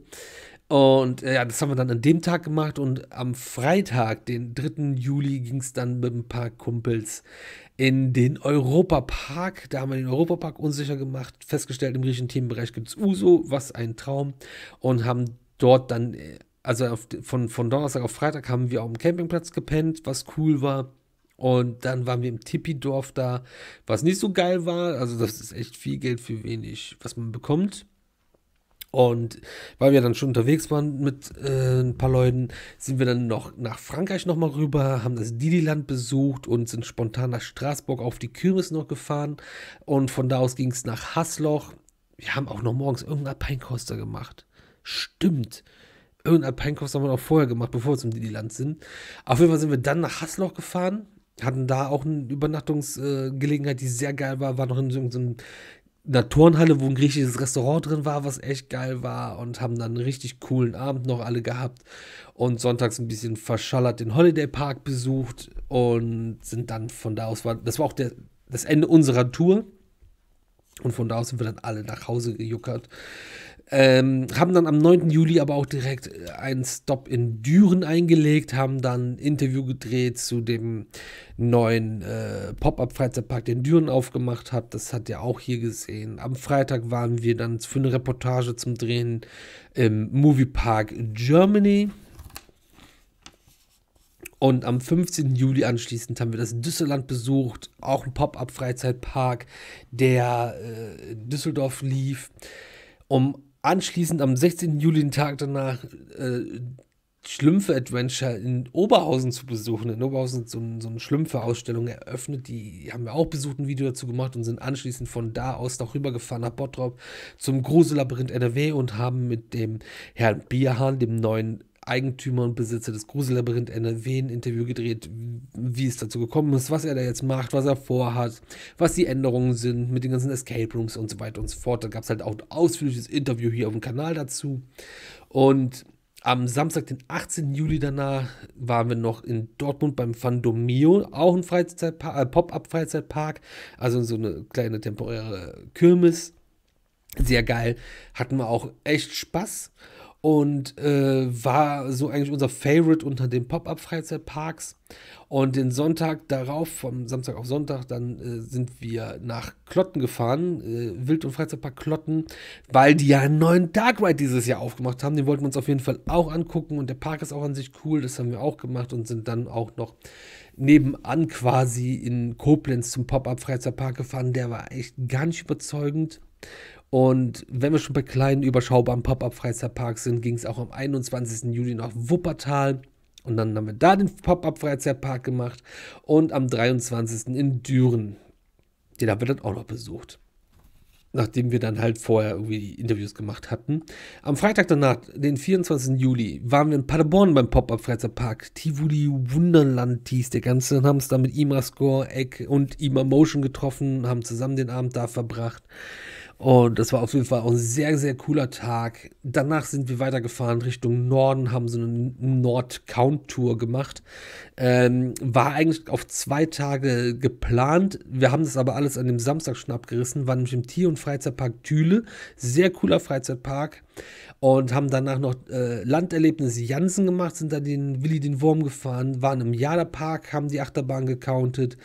Und äh, ja, das haben wir dann an dem Tag gemacht und am Freitag, den 3. Juli, ging es dann mit ein paar Kumpels in den Europapark. Da haben wir den Europapark unsicher gemacht, festgestellt, im griechischen Themenbereich gibt es Uso, was ein Traum. Und haben dort dann, äh, also auf, von, von Donnerstag auf Freitag haben wir auf dem Campingplatz gepennt, was cool war und dann waren wir im Tippidorf da, was nicht so geil war. Also, das ist echt viel Geld für wenig, was man bekommt. Und weil wir dann schon unterwegs waren mit äh, ein paar Leuten, sind wir dann noch nach Frankreich nochmal rüber, haben das Didiland besucht und sind spontan nach Straßburg auf die Kürbis noch gefahren. Und von da aus ging es nach Hasloch. Wir haben auch noch morgens irgendeinen Alpeinkoster gemacht. Stimmt. Irgendeinen Alpeinkoster haben wir noch vorher gemacht, bevor wir zum Didiland sind. Auf jeden Fall sind wir dann nach Hasloch gefahren hatten da auch eine Übernachtungsgelegenheit, äh, die sehr geil war. War noch in so einem einer Turnhalle, wo ein griechisches Restaurant drin war, was echt geil war und haben dann einen richtig coolen Abend noch alle gehabt und sonntags ein bisschen verschallert den Holiday Park besucht und sind dann von da aus, war, das war auch der, das Ende unserer Tour und von da aus sind wir dann alle nach Hause gejuckert ähm, haben dann am 9. Juli aber auch direkt äh, einen Stop in Düren eingelegt, haben dann ein Interview gedreht zu dem neuen äh, Pop-Up-Freizeitpark, den Düren aufgemacht hat. Das hat ihr auch hier gesehen. Am Freitag waren wir dann für eine Reportage zum Drehen im Moviepark Germany. Und am 15. Juli anschließend haben wir das Düsseldorf besucht, auch ein Pop-Up-Freizeitpark, der äh, Düsseldorf lief. Um anschließend am 16. Juli, den Tag danach, äh, Schlümpfe-Adventure in Oberhausen zu besuchen. In Oberhausen so, so eine Schlümpfe-Ausstellung eröffnet. Die haben wir auch besucht, ein Video dazu gemacht und sind anschließend von da aus noch rübergefahren nach Bottrop zum Gruselabyrinth NRW und haben mit dem Herrn Bierhahn, dem neuen Eigentümer und Besitzer des Grusellabyrinth NRW ein Interview gedreht, wie es dazu gekommen ist, was er da jetzt macht, was er vorhat, was die Änderungen sind mit den ganzen Escape Rooms und so weiter und so fort. Da gab es halt auch ein ausführliches Interview hier auf dem Kanal dazu. Und am Samstag, den 18. Juli danach, waren wir noch in Dortmund beim Fandomio, auch ein Freizeitpark, äh, Pop-Up-Freizeitpark, also so eine kleine temporäre Kirmes. Sehr geil, hatten wir auch echt Spaß und äh, war so eigentlich unser Favorite unter den Pop-Up-Freizeitparks. Und den Sonntag darauf, vom Samstag auf Sonntag, dann äh, sind wir nach Klotten gefahren, äh, Wild- und Freizeitpark Klotten, weil die ja einen neuen Dark Ride dieses Jahr aufgemacht haben. Den wollten wir uns auf jeden Fall auch angucken und der Park ist auch an sich cool, das haben wir auch gemacht und sind dann auch noch nebenan quasi in Koblenz zum Pop-Up-Freizeitpark gefahren. Der war echt gar nicht überzeugend. Und wenn wir schon bei kleinen, überschaubaren Pop-Up-Freizeitparks sind, ging es auch am 21. Juli nach Wuppertal. Und dann haben wir da den Pop-Up-Freizeitpark gemacht. Und am 23. in Düren. Den haben wir dann auch noch besucht. Nachdem wir dann halt vorher irgendwie Interviews gemacht hatten. Am Freitag danach, den 24. Juli, waren wir in Paderborn beim Pop-Up-Freizeitpark. Tivoli Wunderland hieß der ganze. Dann haben es da mit Ima Score, Egg und Ima Motion getroffen, haben zusammen den Abend da verbracht. Und das war auf jeden Fall auch ein sehr, sehr cooler Tag. Danach sind wir weitergefahren Richtung Norden, haben so eine Nord-Count-Tour gemacht. Ähm, war eigentlich auf zwei Tage geplant. Wir haben das aber alles an dem Samstag schon abgerissen, waren nämlich im Tier- und Freizeitpark Thüle. Sehr cooler Freizeitpark und haben danach noch äh, Landerlebnis Jansen gemacht, sind da den Willi den Wurm gefahren, waren im Park, haben die Achterbahn gecountet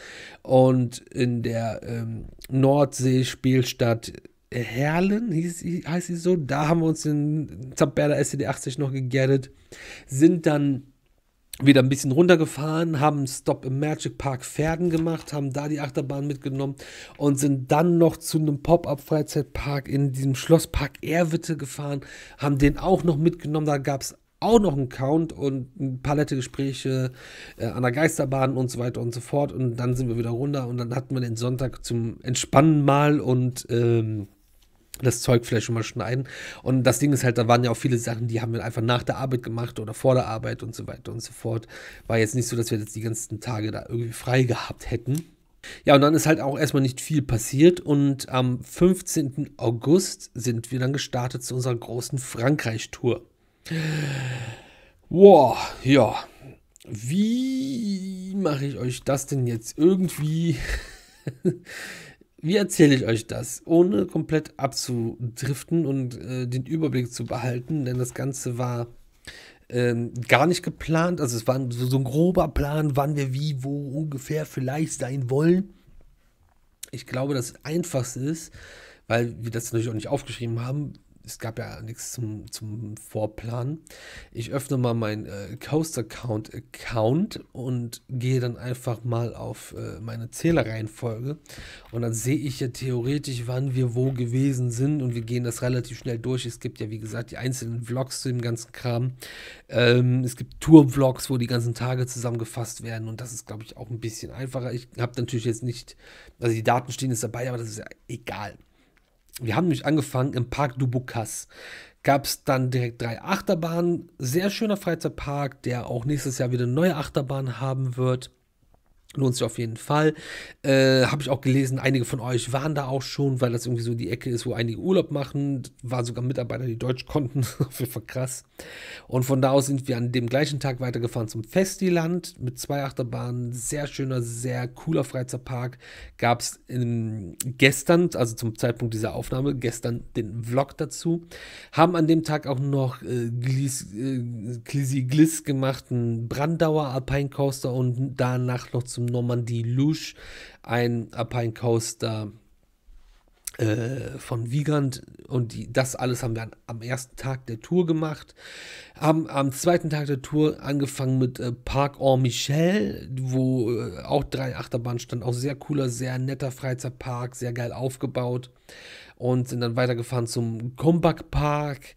und in der ähm, Nordsee-Spielstadt Herlen, hieß, heißt sie so, da haben wir uns den Zapperder SCD 80 noch gegerdet, sind dann wieder ein bisschen runtergefahren, haben einen Stop im Magic Park Pferden gemacht, haben da die Achterbahn mitgenommen und sind dann noch zu einem Pop-Up-Freizeitpark in diesem Schlosspark Erwitte gefahren, haben den auch noch mitgenommen. Da gab es auch noch einen Count und eine Palette Gespräche äh, an der Geisterbahn und so weiter und so fort. Und dann sind wir wieder runter und dann hatten wir den Sonntag zum Entspannen mal und ähm, das Zeug vielleicht schon mal schneiden. Und das Ding ist halt, da waren ja auch viele Sachen, die haben wir einfach nach der Arbeit gemacht oder vor der Arbeit und so weiter und so fort. War jetzt nicht so, dass wir jetzt die ganzen Tage da irgendwie frei gehabt hätten. Ja, und dann ist halt auch erstmal nicht viel passiert. Und am 15. August sind wir dann gestartet zu unserer großen Frankreich-Tour. Wow, ja. Wie mache ich euch das denn jetzt irgendwie wie erzähle ich euch das, ohne komplett abzudriften und äh, den Überblick zu behalten, denn das Ganze war ähm, gar nicht geplant. Also es war so, so, ein grober Plan, wann wir wie, wo ungefähr vielleicht sein wollen. Ich glaube, das Einfachste ist, weil wir das natürlich auch nicht aufgeschrieben haben, es gab ja nichts zum, zum Vorplan. Ich öffne mal meinen äh, Coast Account Account und gehe dann einfach mal auf äh, meine Zählerreihenfolge und dann sehe ich ja theoretisch, wann wir wo gewesen sind und wir gehen das relativ schnell durch. Es gibt ja wie gesagt die einzelnen Vlogs zu dem ganzen Kram. Ähm, es gibt Tour-Vlogs, wo die ganzen Tage zusammengefasst werden und das ist glaube ich auch ein bisschen einfacher. Ich habe natürlich jetzt nicht, also die Daten stehen jetzt dabei, aber das ist ja egal wir haben nämlich angefangen im Park du Bocas. Gab es dann direkt drei Achterbahnen. Sehr schöner Freizeitpark, der auch nächstes Jahr wieder neue Achterbahnen haben wird. Lohnt sich auf jeden Fall. Äh, Habe ich auch gelesen, einige von euch waren da auch schon, weil das irgendwie so die Ecke ist, wo einige Urlaub machen. War sogar Mitarbeiter, die Deutsch konnten. Auf jeden Fall krass. Und von da aus sind wir an dem gleichen Tag weitergefahren zum Festiland mit zwei Achterbahnen. Sehr schöner, sehr cooler Freizeitpark. Gab es gestern, also zum Zeitpunkt dieser Aufnahme, gestern den Vlog dazu. Haben an dem Tag auch noch äh, Gliss, äh, Gliss gemacht, einen Brandauer Alpine Coaster und danach noch zum diesem Normandie Louche, ein Alpine Coaster äh, von Wiegand. Und die, das alles haben wir an, am ersten Tag der Tour gemacht. Haben am zweiten Tag der Tour angefangen mit äh, Parc en Michel, wo äh, auch drei Achterbahnen standen. Auch sehr cooler, sehr netter Freizeitpark, sehr geil aufgebaut. Und sind dann weitergefahren zum Comeback Park.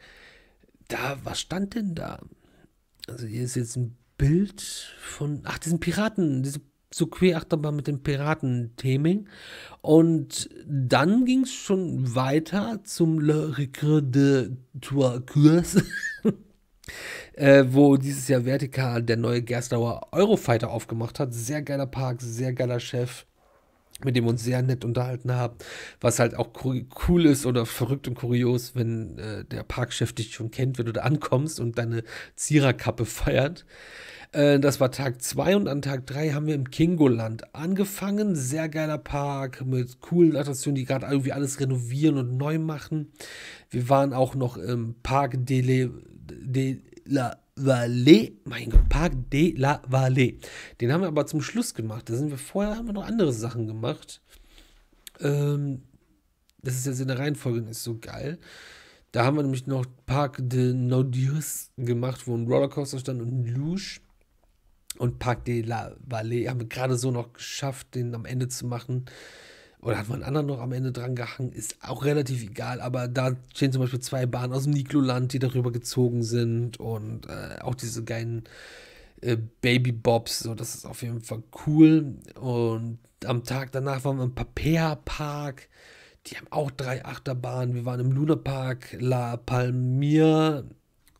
Da, was stand denn da? Also hier ist jetzt ein Bild von, ach, diesen Piraten, diese so Queerachterbahn mit dem Piraten-Theming. Und dann ging es schon weiter zum Le Recre de Tourcours, äh, wo dieses Jahr vertikal der neue Gerstauer Eurofighter aufgemacht hat. Sehr geiler Park, sehr geiler Chef mit dem wir uns sehr nett unterhalten haben, was halt auch cool ist oder verrückt und kurios, wenn äh, der Parkchef dich schon kennt, wenn du da ankommst und deine Ziererkappe feiert. Äh, das war Tag 2 und an Tag 3 haben wir im Kingoland angefangen. Sehr geiler Park mit coolen Attraktionen, die gerade irgendwie alles renovieren und neu machen. Wir waren auch noch im Park de, Le, de la Vallée, mein Gott, Park de la Vallée. Den haben wir aber zum Schluss gemacht. Da sind wir vorher, haben wir noch andere Sachen gemacht. Ähm, das ist jetzt in der Reihenfolge nicht so geil. Da haben wir nämlich noch Park de Naudius gemacht, wo ein Rollercoaster stand und ein Louche und Park de la Vallée haben wir gerade so noch geschafft, den am Ende zu machen. Oder hat man einen anderen noch am Ende dran gehangen? Ist auch relativ egal, aber da stehen zum Beispiel zwei Bahnen aus dem Nikloland, die darüber gezogen sind und äh, auch diese geilen äh, Baby Bobs. So, das ist auf jeden Fall cool. Und am Tag danach waren wir im Papea Park. Die haben auch drei Achterbahnen. Wir waren im Luna Park La Palmira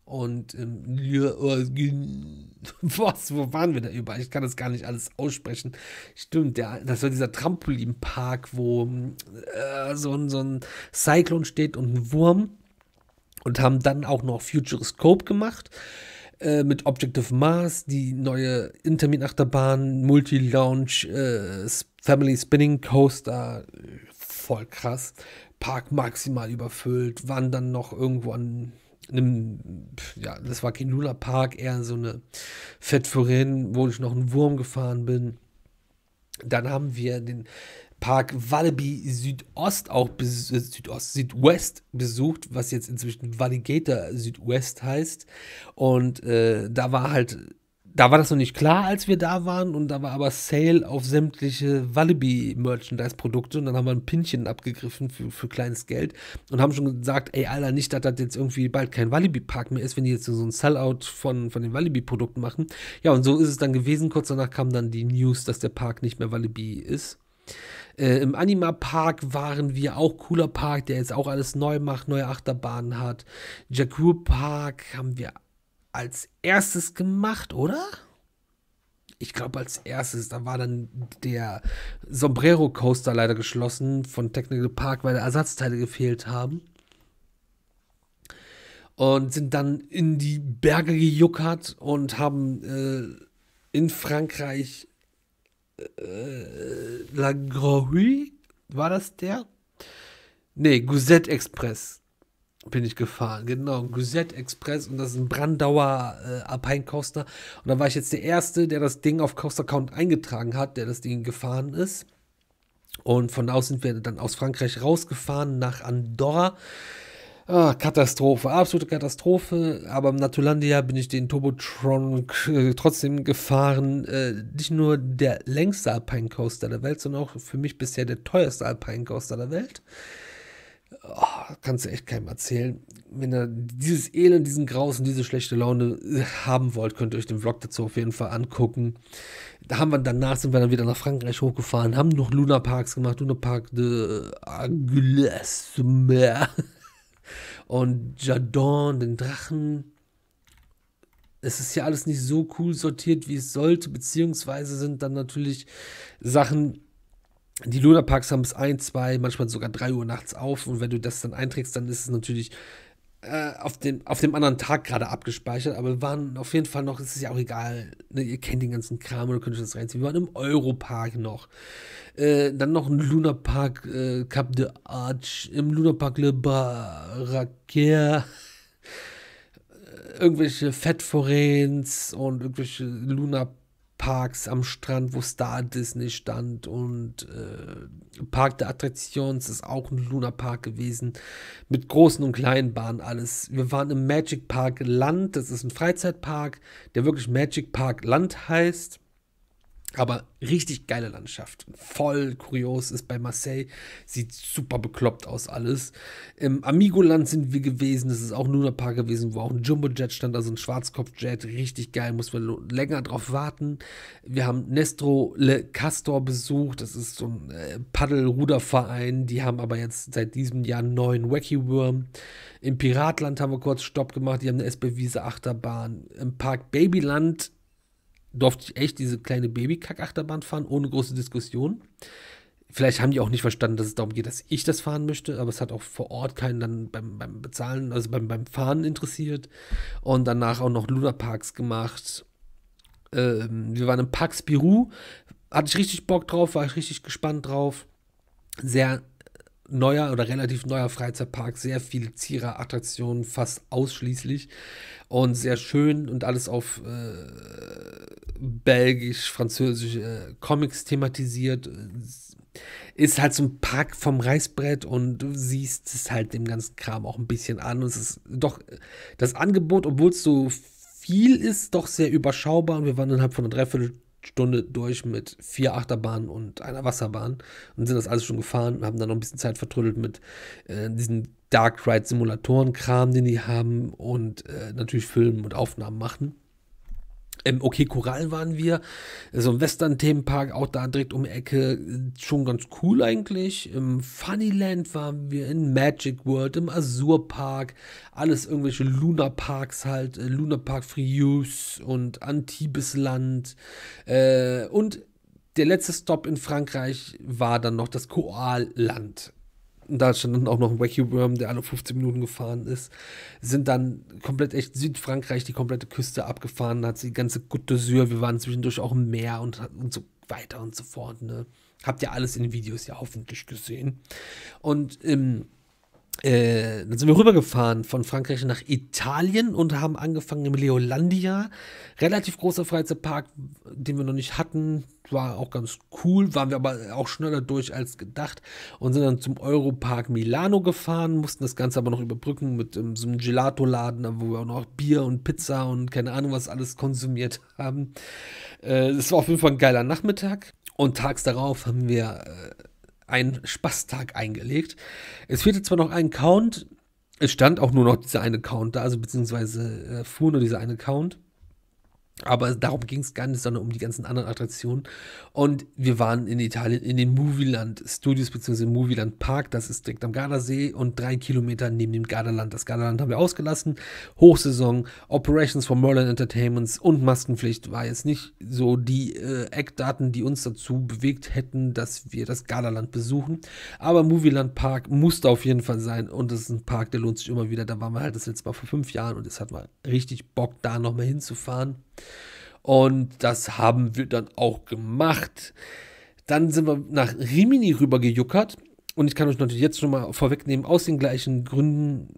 und ähm, oh, was, wo waren wir da überall? Ich kann das gar nicht alles aussprechen. Stimmt, der, das war dieser Trampolinpark, wo äh, so, ein, so ein Cyclone steht und ein Wurm und haben dann auch noch Futuroscope gemacht äh, mit Objective Mars, die neue Intermin-Achterbahn, Multi-Launch, äh, Family Spinning Coaster, voll krass. Park maximal überfüllt, waren dann noch irgendwo an einem, ja, das war Kinula Park, eher so eine Fettforin, wo ich noch einen Wurm gefahren bin. Dann haben wir den Park Wallaby Südost auch bes äh, Südost, Südwest besucht, was jetzt inzwischen Valigator Südwest heißt. Und äh, da war halt da war das noch nicht klar, als wir da waren. Und da war aber Sale auf sämtliche Wallaby-Merchandise-Produkte. Und dann haben wir ein Pinchen abgegriffen für, für kleines Geld. Und haben schon gesagt, ey, Alter, nicht, dass das jetzt irgendwie bald kein Wallaby-Park mehr ist, wenn die jetzt so ein Sellout von, von den Wallaby-Produkten machen. Ja, und so ist es dann gewesen. Kurz danach kam dann die News, dass der Park nicht mehr Wallaby ist. Äh, Im Anima Park waren wir auch cooler Park, der jetzt auch alles neu macht, neue Achterbahnen hat. jakur Park haben wir als erstes gemacht, oder? Ich glaube, als erstes, da war dann der Sombrero Coaster leider geschlossen von Technical Park, weil da Ersatzteile gefehlt haben. Und sind dann in die Berge gejuckert und haben äh, in Frankreich äh, La Grue, war das der? Nee, Guzette Express bin ich gefahren, genau, Gusette Express und das ist ein Brandauer äh, Alpine Coaster. Und da war ich jetzt der Erste, der das Ding auf Coaster Count eingetragen hat, der das Ding gefahren ist. Und von da aus sind wir dann aus Frankreich rausgefahren nach Andorra. Ah, Katastrophe, absolute Katastrophe. Aber im Natulandia bin ich den Turbotron äh, trotzdem gefahren. Äh, nicht nur der längste Alpine Coaster der Welt, sondern auch für mich bisher der teuerste Alpine Coaster der Welt. Oh, kannst du echt keinem erzählen. Wenn ihr dieses Elend, diesen Graus und diese schlechte Laune äh, haben wollt, könnt ihr euch den Vlog dazu auf jeden Fall angucken. Da haben wir danach sind wir dann wieder nach Frankreich hochgefahren, haben noch Luna Parks gemacht, Luna Park de Agulès und Jardin, den Drachen. Es ist ja alles nicht so cool sortiert, wie es sollte, beziehungsweise sind dann natürlich Sachen, die Lunaparks haben es ein, zwei, manchmal sogar drei Uhr nachts auf und wenn du das dann einträgst, dann ist es natürlich äh, auf, dem, auf dem anderen Tag gerade abgespeichert, aber wir waren auf jeden Fall noch, es ist ja auch egal, ne, ihr kennt den ganzen Kram oder könnt ihr das reinziehen. Wir waren im Europark noch. Äh, dann noch ein Lunapark äh, Cap de Arch, im Lunapark Le Barraquer äh, irgendwelche Fettforäns und irgendwelche Luna Parks am Strand, wo Star Disney stand und äh, Park der Attraktions ist auch ein Luna Park gewesen mit großen und kleinen Bahnen alles. Wir waren im Magic Park Land, das ist ein Freizeitpark, der wirklich Magic Park Land heißt. Aber richtig geile Landschaft. Voll kurios ist bei Marseille. Sieht super bekloppt aus alles. Im Amigoland sind wir gewesen. Das ist auch nur ein Paar gewesen, wo auch ein Jumbo-Jet stand, also ein Schwarzkopf-Jet. Richtig geil. Muss man länger drauf warten. Wir haben Nestro Le Castor besucht. Das ist so ein äh, Paddel-Ruderverein. Die haben aber jetzt seit diesem Jahr einen neuen Wacky Worm. Im Piratland haben wir kurz Stopp gemacht. Die haben eine SB-Wiese Achterbahn. Im Park Babyland durfte ich echt diese kleine Babykack-Achterbahn fahren, ohne große Diskussion. Vielleicht haben die auch nicht verstanden, dass es darum geht, dass ich das fahren möchte, aber es hat auch vor Ort keinen dann beim, beim Bezahlen, also beim, beim Fahren interessiert. Und danach auch noch Luna Parks gemacht. Ähm, wir waren im Park Spirou, hatte ich richtig Bock drauf, war ich richtig gespannt drauf. Sehr neuer oder relativ neuer Freizeitpark, sehr viele Zierer-Attraktionen, fast ausschließlich und sehr schön und alles auf äh, belgisch, französisch äh, Comics thematisiert. Ist halt so ein Park vom Reißbrett und du siehst es halt dem ganzen Kram auch ein bisschen an. Und es ist doch das Angebot, obwohl es so viel ist, doch sehr überschaubar und wir waren innerhalb von einer Dreiviertelstunde Stunde durch mit vier Achterbahnen und einer Wasserbahn und sind das alles schon gefahren und haben dann noch ein bisschen Zeit vertrödelt mit äh, diesen Dark Ride Simulatoren Kram, den die haben und äh, natürlich Filmen und Aufnahmen machen. Ähm, okay, Korallen waren wir. So ein Western-Themenpark, auch da direkt um die Ecke. Schon ganz cool eigentlich. Im Funnyland waren wir, in Magic World, im Azurpark. Alles irgendwelche Luna halt. Äh, Luna Park Frius und Antibesland. Äh, und der letzte Stop in Frankreich war dann noch das Koalland da stand dann auch noch ein Wacky Worm, der alle 15 Minuten gefahren ist, sind dann komplett echt Südfrankreich, die komplette Küste abgefahren, hat die ganze Côte d'Azur, wir waren zwischendurch auch im Meer und, und so weiter und so fort. Ne? Habt ihr alles in den Videos ja hoffentlich gesehen. Und im ähm, äh, dann sind wir rübergefahren von Frankreich nach Italien und haben angefangen im Leolandia. Relativ großer Freizeitpark, den wir noch nicht hatten. War auch ganz cool, waren wir aber auch schneller durch als gedacht und sind dann zum Europark Milano gefahren, mussten das Ganze aber noch überbrücken mit um, ähm, so einem Gelato-Laden, wo wir auch noch Bier und Pizza und keine Ahnung was alles konsumiert haben. Es äh, war auf jeden Fall ein geiler Nachmittag und tags darauf haben wir. Äh, einen Spaßtag eingelegt. Es fehlte zwar noch ein Count, es stand auch nur noch dieser eine Count da, also beziehungsweise äh, fuhr nur dieser eine Count. Aber darum ging es gar nicht, sondern um die ganzen anderen Attraktionen. Und wir waren in Italien in den Movieland Studios bzw. Movieland Park. Das ist direkt am Gardasee und drei Kilometer neben dem Gardaland. Das Gardaland haben wir ausgelassen. Hochsaison, Operations von Merlin Entertainments und Maskenpflicht war jetzt nicht so die äh, Eckdaten, die uns dazu bewegt hätten, dass wir das Gardaland besuchen. Aber Movieland Park musste auf jeden Fall sein. Und das ist ein Park, der lohnt sich immer wieder. Da waren wir halt das letzte Mal vor fünf Jahren und es hat mal richtig Bock, da nochmal hinzufahren. Und das haben wir dann auch gemacht. Dann sind wir nach Rimini rübergejuckert. Und ich kann euch natürlich jetzt schon mal vorwegnehmen, aus den gleichen Gründen,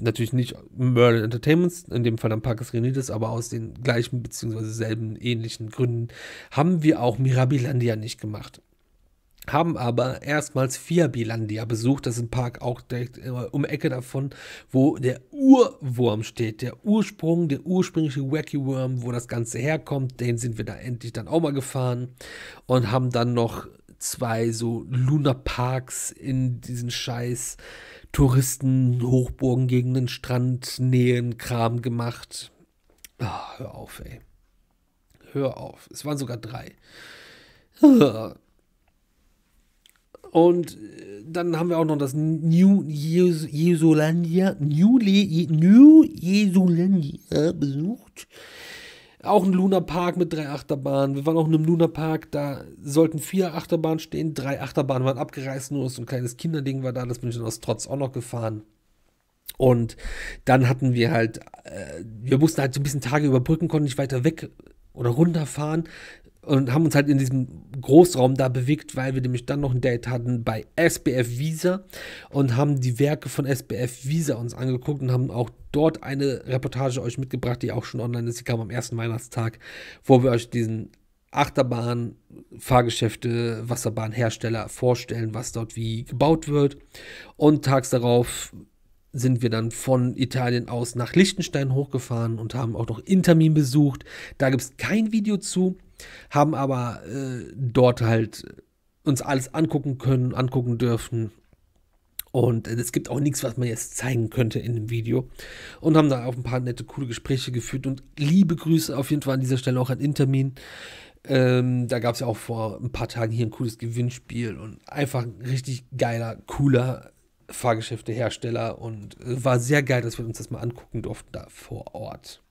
natürlich nicht Merlin Entertainments, in dem Fall am Parkes Renides, aber aus den gleichen bzw. selben ähnlichen Gründen, haben wir auch Mirabilandia nicht gemacht haben aber erstmals Fiabilandia besucht. Das ist ein Park auch direkt äh, um Ecke davon, wo der Urwurm steht. Der Ursprung, der ursprüngliche Wacky Worm, wo das Ganze herkommt. Den sind wir da endlich dann auch mal gefahren und haben dann noch zwei so Luna Parks in diesen scheiß Touristen, Hochburgen gegen den Strand, Nähen, Kram gemacht. Ach, hör auf, ey. Hör auf. Es waren sogar drei. Und äh, dann haben wir auch noch das New Jesulandia, New, Le, New Jesulandia besucht. Auch ein Luna Park mit drei Achterbahnen. Wir waren auch in einem Luna Park, da sollten vier Achterbahnen stehen. Drei Achterbahnen waren abgereist, nur so ein kleines Kinderding war da. Das bin ich dann aus Trotz auch noch gefahren. Und dann hatten wir halt, äh, wir mussten halt so ein bisschen Tage überbrücken, konnten nicht weiter weg oder runterfahren und haben uns halt in diesem Großraum da bewegt, weil wir nämlich dann noch ein Date hatten bei SBF Visa und haben die Werke von SBF Visa uns angeguckt und haben auch dort eine Reportage euch mitgebracht, die auch schon online ist. Die kam am ersten Weihnachtstag, wo wir euch diesen Achterbahn, Fahrgeschäfte, Wasserbahnhersteller vorstellen, was dort wie gebaut wird. Und tags darauf sind wir dann von Italien aus nach Liechtenstein hochgefahren und haben auch noch Intermin besucht. Da gibt es kein Video zu, haben aber äh, dort halt uns alles angucken können, angucken dürfen. Und es gibt auch nichts, was man jetzt zeigen könnte in dem Video. Und haben da auch ein paar nette, coole Gespräche geführt. Und liebe Grüße auf jeden Fall an dieser Stelle auch an Intermin. Ähm, da gab es ja auch vor ein paar Tagen hier ein cooles Gewinnspiel und einfach ein richtig geiler, cooler Fahrgeschäftehersteller. Und äh, war sehr geil, dass wir uns das mal angucken durften da vor Ort.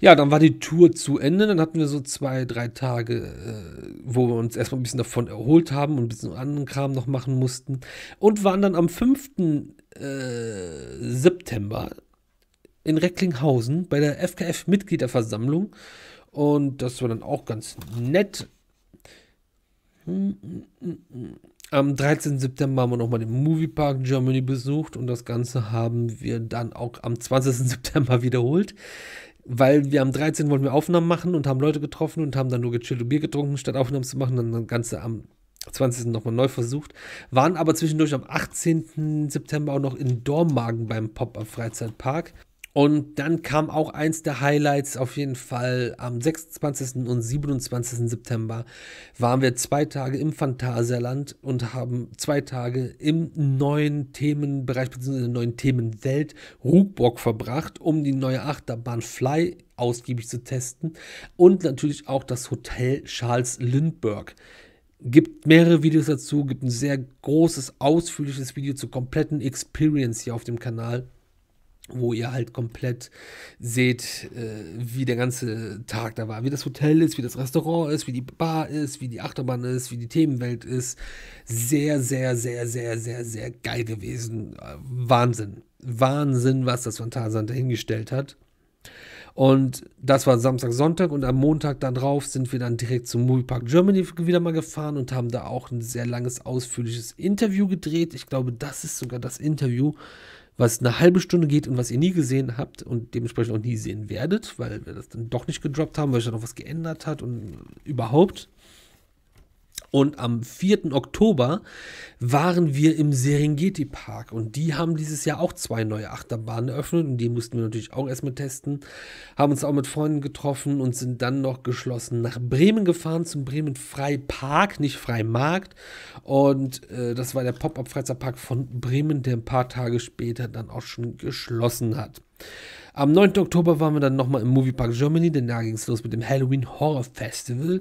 Ja, dann war die Tour zu Ende. Dann hatten wir so zwei, drei Tage, äh, wo wir uns erstmal ein bisschen davon erholt haben und ein bisschen anderen Kram noch machen mussten. Und waren dann am 5. Äh, September in Recklinghausen bei der FKF-Mitgliederversammlung. Und das war dann auch ganz nett. Am 13. September haben wir nochmal den Moviepark Germany besucht und das Ganze haben wir dann auch am 20. September wiederholt weil wir am 13. wollten wir Aufnahmen machen und haben Leute getroffen und haben dann nur gechillt und Bier getrunken, statt Aufnahmen zu machen, dann das Ganze am 20. nochmal neu versucht, waren aber zwischendurch am 18. September auch noch in Dormagen beim Pop-Up Freizeitpark und dann kam auch eins der Highlights auf jeden Fall am 26. und 27. September waren wir zwei Tage im Phantasialand und haben zwei Tage im neuen Themenbereich bzw. in der neuen Themenwelt Rugburg verbracht, um die neue Achterbahn Fly ausgiebig zu testen und natürlich auch das Hotel Charles Lindbergh gibt mehrere Videos dazu, gibt ein sehr großes, ausführliches Video zur kompletten Experience hier auf dem Kanal wo ihr halt komplett seht, äh, wie der ganze Tag da war, wie das Hotel ist, wie das Restaurant ist, wie die Bar ist, wie die Achterbahn ist, wie die Themenwelt ist. Sehr, sehr, sehr, sehr, sehr, sehr geil gewesen. Äh, Wahnsinn. Wahnsinn, was das Phantasialand dahingestellt hat. Und das war Samstag, Sonntag und am Montag dann drauf sind wir dann direkt zum Movie Park Germany wieder mal gefahren und haben da auch ein sehr langes, ausführliches Interview gedreht. Ich glaube, das ist sogar das Interview, was eine halbe Stunde geht und was ihr nie gesehen habt und dementsprechend auch nie sehen werdet, weil wir das dann doch nicht gedroppt haben, weil sich da noch was geändert hat und überhaupt. Und am 4. Oktober waren wir im Serengeti Park und die haben dieses Jahr auch zwei neue Achterbahnen eröffnet und die mussten wir natürlich auch erstmal testen. Haben uns auch mit Freunden getroffen und sind dann noch geschlossen nach Bremen gefahren zum Bremen Freipark, nicht Freimarkt. Und äh, das war der Pop-Up Freizeitpark von Bremen, der ein paar Tage später dann auch schon geschlossen hat. Am 9. Oktober waren wir dann nochmal im Moviepark Germany, denn da ging es los mit dem Halloween Horror Festival.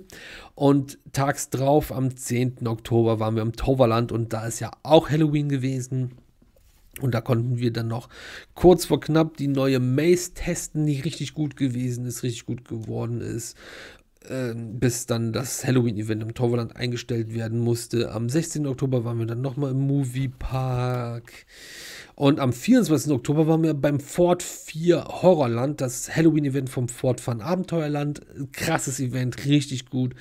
Und tags drauf, am 10. Oktober, waren wir im Toverland und da ist ja auch Halloween gewesen. Und da konnten wir dann noch kurz vor knapp die neue Maze testen, die richtig gut gewesen ist, richtig gut geworden ist äh, bis dann das Halloween-Event im Torvaland eingestellt werden musste. Am 16. Oktober waren wir dann nochmal im Moviepark. Und am 24. Oktober waren wir beim Ford 4 Horrorland, das Halloween-Event vom Ford Fun Abenteuerland. Krasses Event, richtig gut.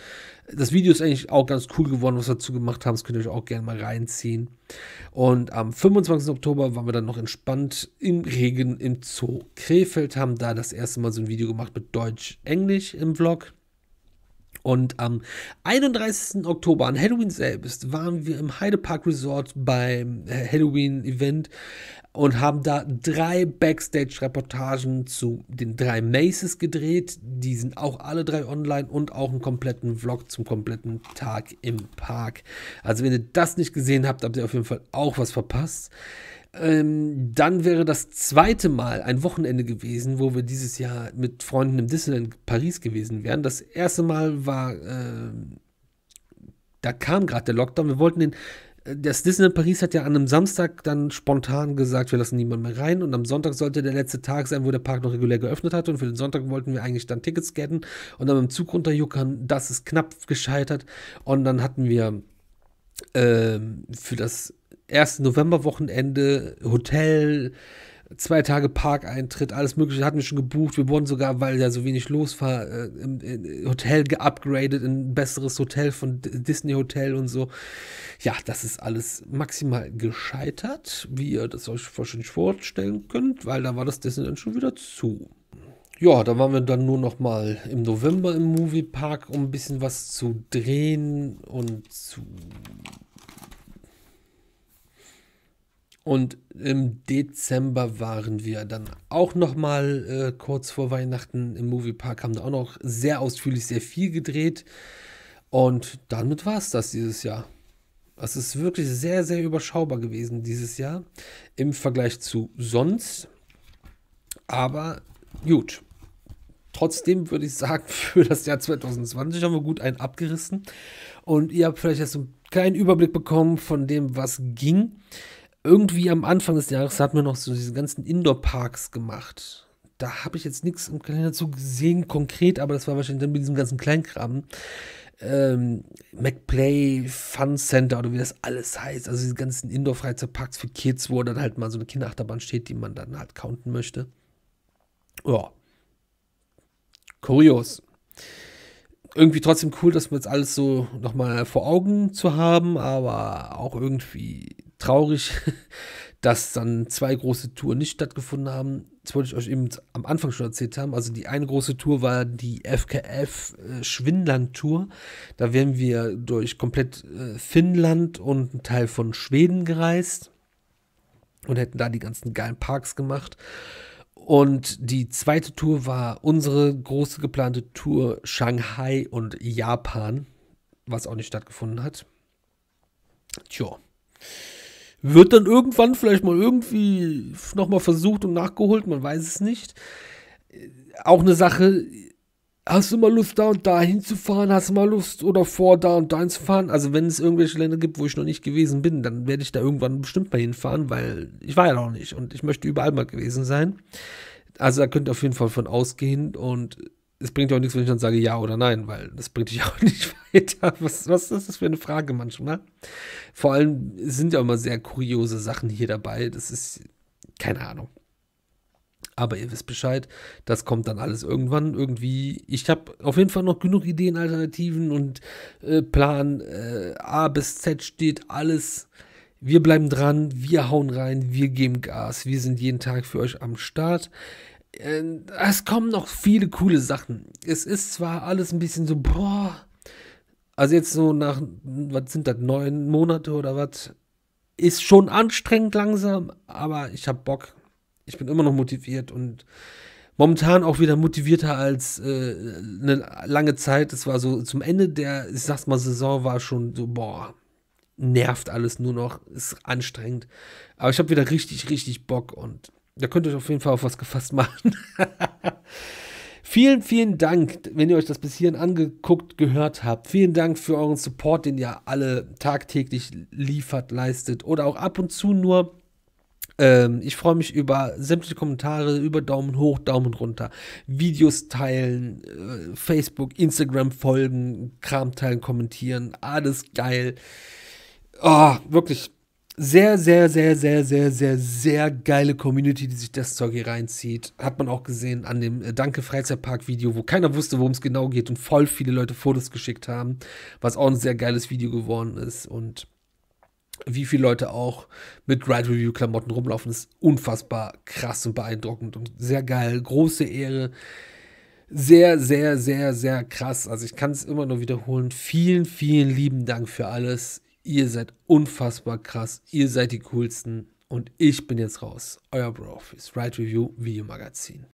Das Video ist eigentlich auch ganz cool geworden, was wir dazu gemacht haben. Das könnt ihr euch auch gerne mal reinziehen. Und am 25. Oktober waren wir dann noch entspannt im Regen im Zoo Krefeld, haben da das erste Mal so ein Video gemacht mit Deutsch-Englisch im Vlog. Und am 31. Oktober, an Halloween selbst, waren wir im Heide Park Resort beim äh, Halloween-Event und haben da drei Backstage-Reportagen zu den drei Maces gedreht. Die sind auch alle drei online und auch einen kompletten Vlog zum kompletten Tag im Park. Also wenn ihr das nicht gesehen habt, habt ihr auf jeden Fall auch was verpasst. Ähm, dann wäre das zweite Mal ein Wochenende gewesen, wo wir dieses Jahr mit Freunden im Disneyland Paris gewesen wären. Das erste Mal war, äh, da kam gerade der Lockdown. Wir wollten den, äh, das Disneyland Paris hat ja an einem Samstag dann spontan gesagt, wir lassen niemanden mehr rein und am Sonntag sollte der letzte Tag sein, wo der Park noch regulär geöffnet hat und für den Sonntag wollten wir eigentlich dann Tickets getten und dann mit dem Zug runterjuckern. Das ist knapp gescheitert und dann hatten wir ähm, für das ersten Novemberwochenende, Hotel, zwei Tage Parkeintritt, alles Mögliche hatten wir schon gebucht. Wir wurden sogar, weil ja so wenig los war, äh, im, im, Hotel geupgradet, in ein besseres Hotel von Disney Hotel und so. Ja, das ist alles maximal gescheitert, wie ihr das euch wahrscheinlich vorstellen könnt, weil da war das Disney dann schon wieder zu. Ja, da waren wir dann nur noch mal im November im Moviepark, um ein bisschen was zu drehen und zu und im Dezember waren wir dann auch noch mal äh, kurz vor Weihnachten im Moviepark, haben da auch noch sehr ausführlich sehr viel gedreht. Und damit war es das dieses Jahr. Es ist wirklich sehr, sehr überschaubar gewesen dieses Jahr im Vergleich zu sonst. Aber gut. Trotzdem würde ich sagen, für das Jahr 2020 haben wir gut einen abgerissen. Und ihr habt vielleicht jetzt so einen kleinen Überblick bekommen von dem, was ging irgendwie am Anfang des Jahres hatten wir noch so diese ganzen Indoor-Parks gemacht. Da habe ich jetzt nichts im Kalender zu gesehen, konkret, aber das war wahrscheinlich dann mit diesem ganzen Kleinkram. Ähm, McPlay, Fun Center oder wie das alles heißt. Also diese ganzen Indoor-Freizeitparks für Kids, wo dann halt mal so eine Kinderachterbahn steht, die man dann halt counten möchte. Ja. Kurios. Irgendwie trotzdem cool, dass das jetzt alles so nochmal vor Augen zu haben, aber auch irgendwie traurig, dass dann zwei große Touren nicht stattgefunden haben. Das wollte ich euch eben am Anfang schon erzählt haben. Also die eine große Tour war die FKF äh, Schwindland Tour. Da wären wir durch komplett äh, Finnland und einen Teil von Schweden gereist und hätten da die ganzen geilen Parks gemacht. Und die zweite Tour war unsere große geplante Tour Shanghai und Japan, was auch nicht stattgefunden hat. Tja. Wird dann irgendwann vielleicht mal irgendwie nochmal versucht und nachgeholt, man weiß es nicht. Äh, auch eine Sache, hast du mal Lust, da und da hinzufahren? Hast du mal Lust oder vor, da und da hinzufahren? Also, wenn es irgendwelche Länder gibt, wo ich noch nicht gewesen bin, dann werde ich da irgendwann bestimmt mal hinfahren, weil ich war ja noch nicht und ich möchte überall mal gewesen sein. Also, da könnt ihr auf jeden Fall von ausgehen und es bringt ja auch nichts, wenn ich dann sage ja oder nein, weil das bringt dich auch nicht weiter. Was, was ist das für eine Frage manchmal? Vor allem sind ja immer sehr kuriose Sachen hier dabei. Das ist keine Ahnung. Aber ihr wisst Bescheid, das kommt dann alles irgendwann irgendwie. Ich habe auf jeden Fall noch genug Ideen, Alternativen und äh, Plan äh, A bis Z steht alles. Wir bleiben dran, wir hauen rein, wir geben Gas, wir sind jeden Tag für euch am Start. Äh, es kommen noch viele coole Sachen. Es ist zwar alles ein bisschen so, boah, also jetzt so nach, was sind das, neun Monate oder was, ist schon anstrengend langsam, aber ich habe Bock. Ich bin immer noch motiviert und momentan auch wieder motivierter als äh, eine lange Zeit. Es war so zum Ende der, ich sag's mal, Saison war schon so, boah, nervt alles nur noch, ist anstrengend. Aber ich habe wieder richtig, richtig Bock und da könnt ihr euch auf jeden Fall auf was gefasst machen. vielen, vielen Dank, wenn ihr euch das bis hierhin angeguckt, gehört habt. Vielen Dank für euren Support, den ihr alle tagtäglich liefert, leistet oder auch ab und zu nur. Ähm, ich freue mich über sämtliche Kommentare, über Daumen hoch, Daumen runter, Videos teilen, äh, Facebook, Instagram folgen, Kram teilen, kommentieren, alles geil. Oh, wirklich sehr, sehr, sehr, sehr, sehr, sehr, sehr geile Community, die sich das Zeug hier reinzieht. Hat man auch gesehen an dem äh, Danke Freizeitpark-Video, wo keiner wusste, worum es genau geht und voll viele Leute Fotos geschickt haben, was auch ein sehr geiles Video geworden ist. Und wie viele Leute auch mit Ride Review Klamotten rumlaufen, ist unfassbar krass und beeindruckend und sehr geil. Große Ehre. Sehr, sehr, sehr, sehr krass. Also ich kann es immer nur wiederholen. Vielen, vielen lieben Dank für alles ihr seid unfassbar krass, ihr seid die coolsten und ich bin jetzt raus. Euer Bro fürs Ride Review Magazin.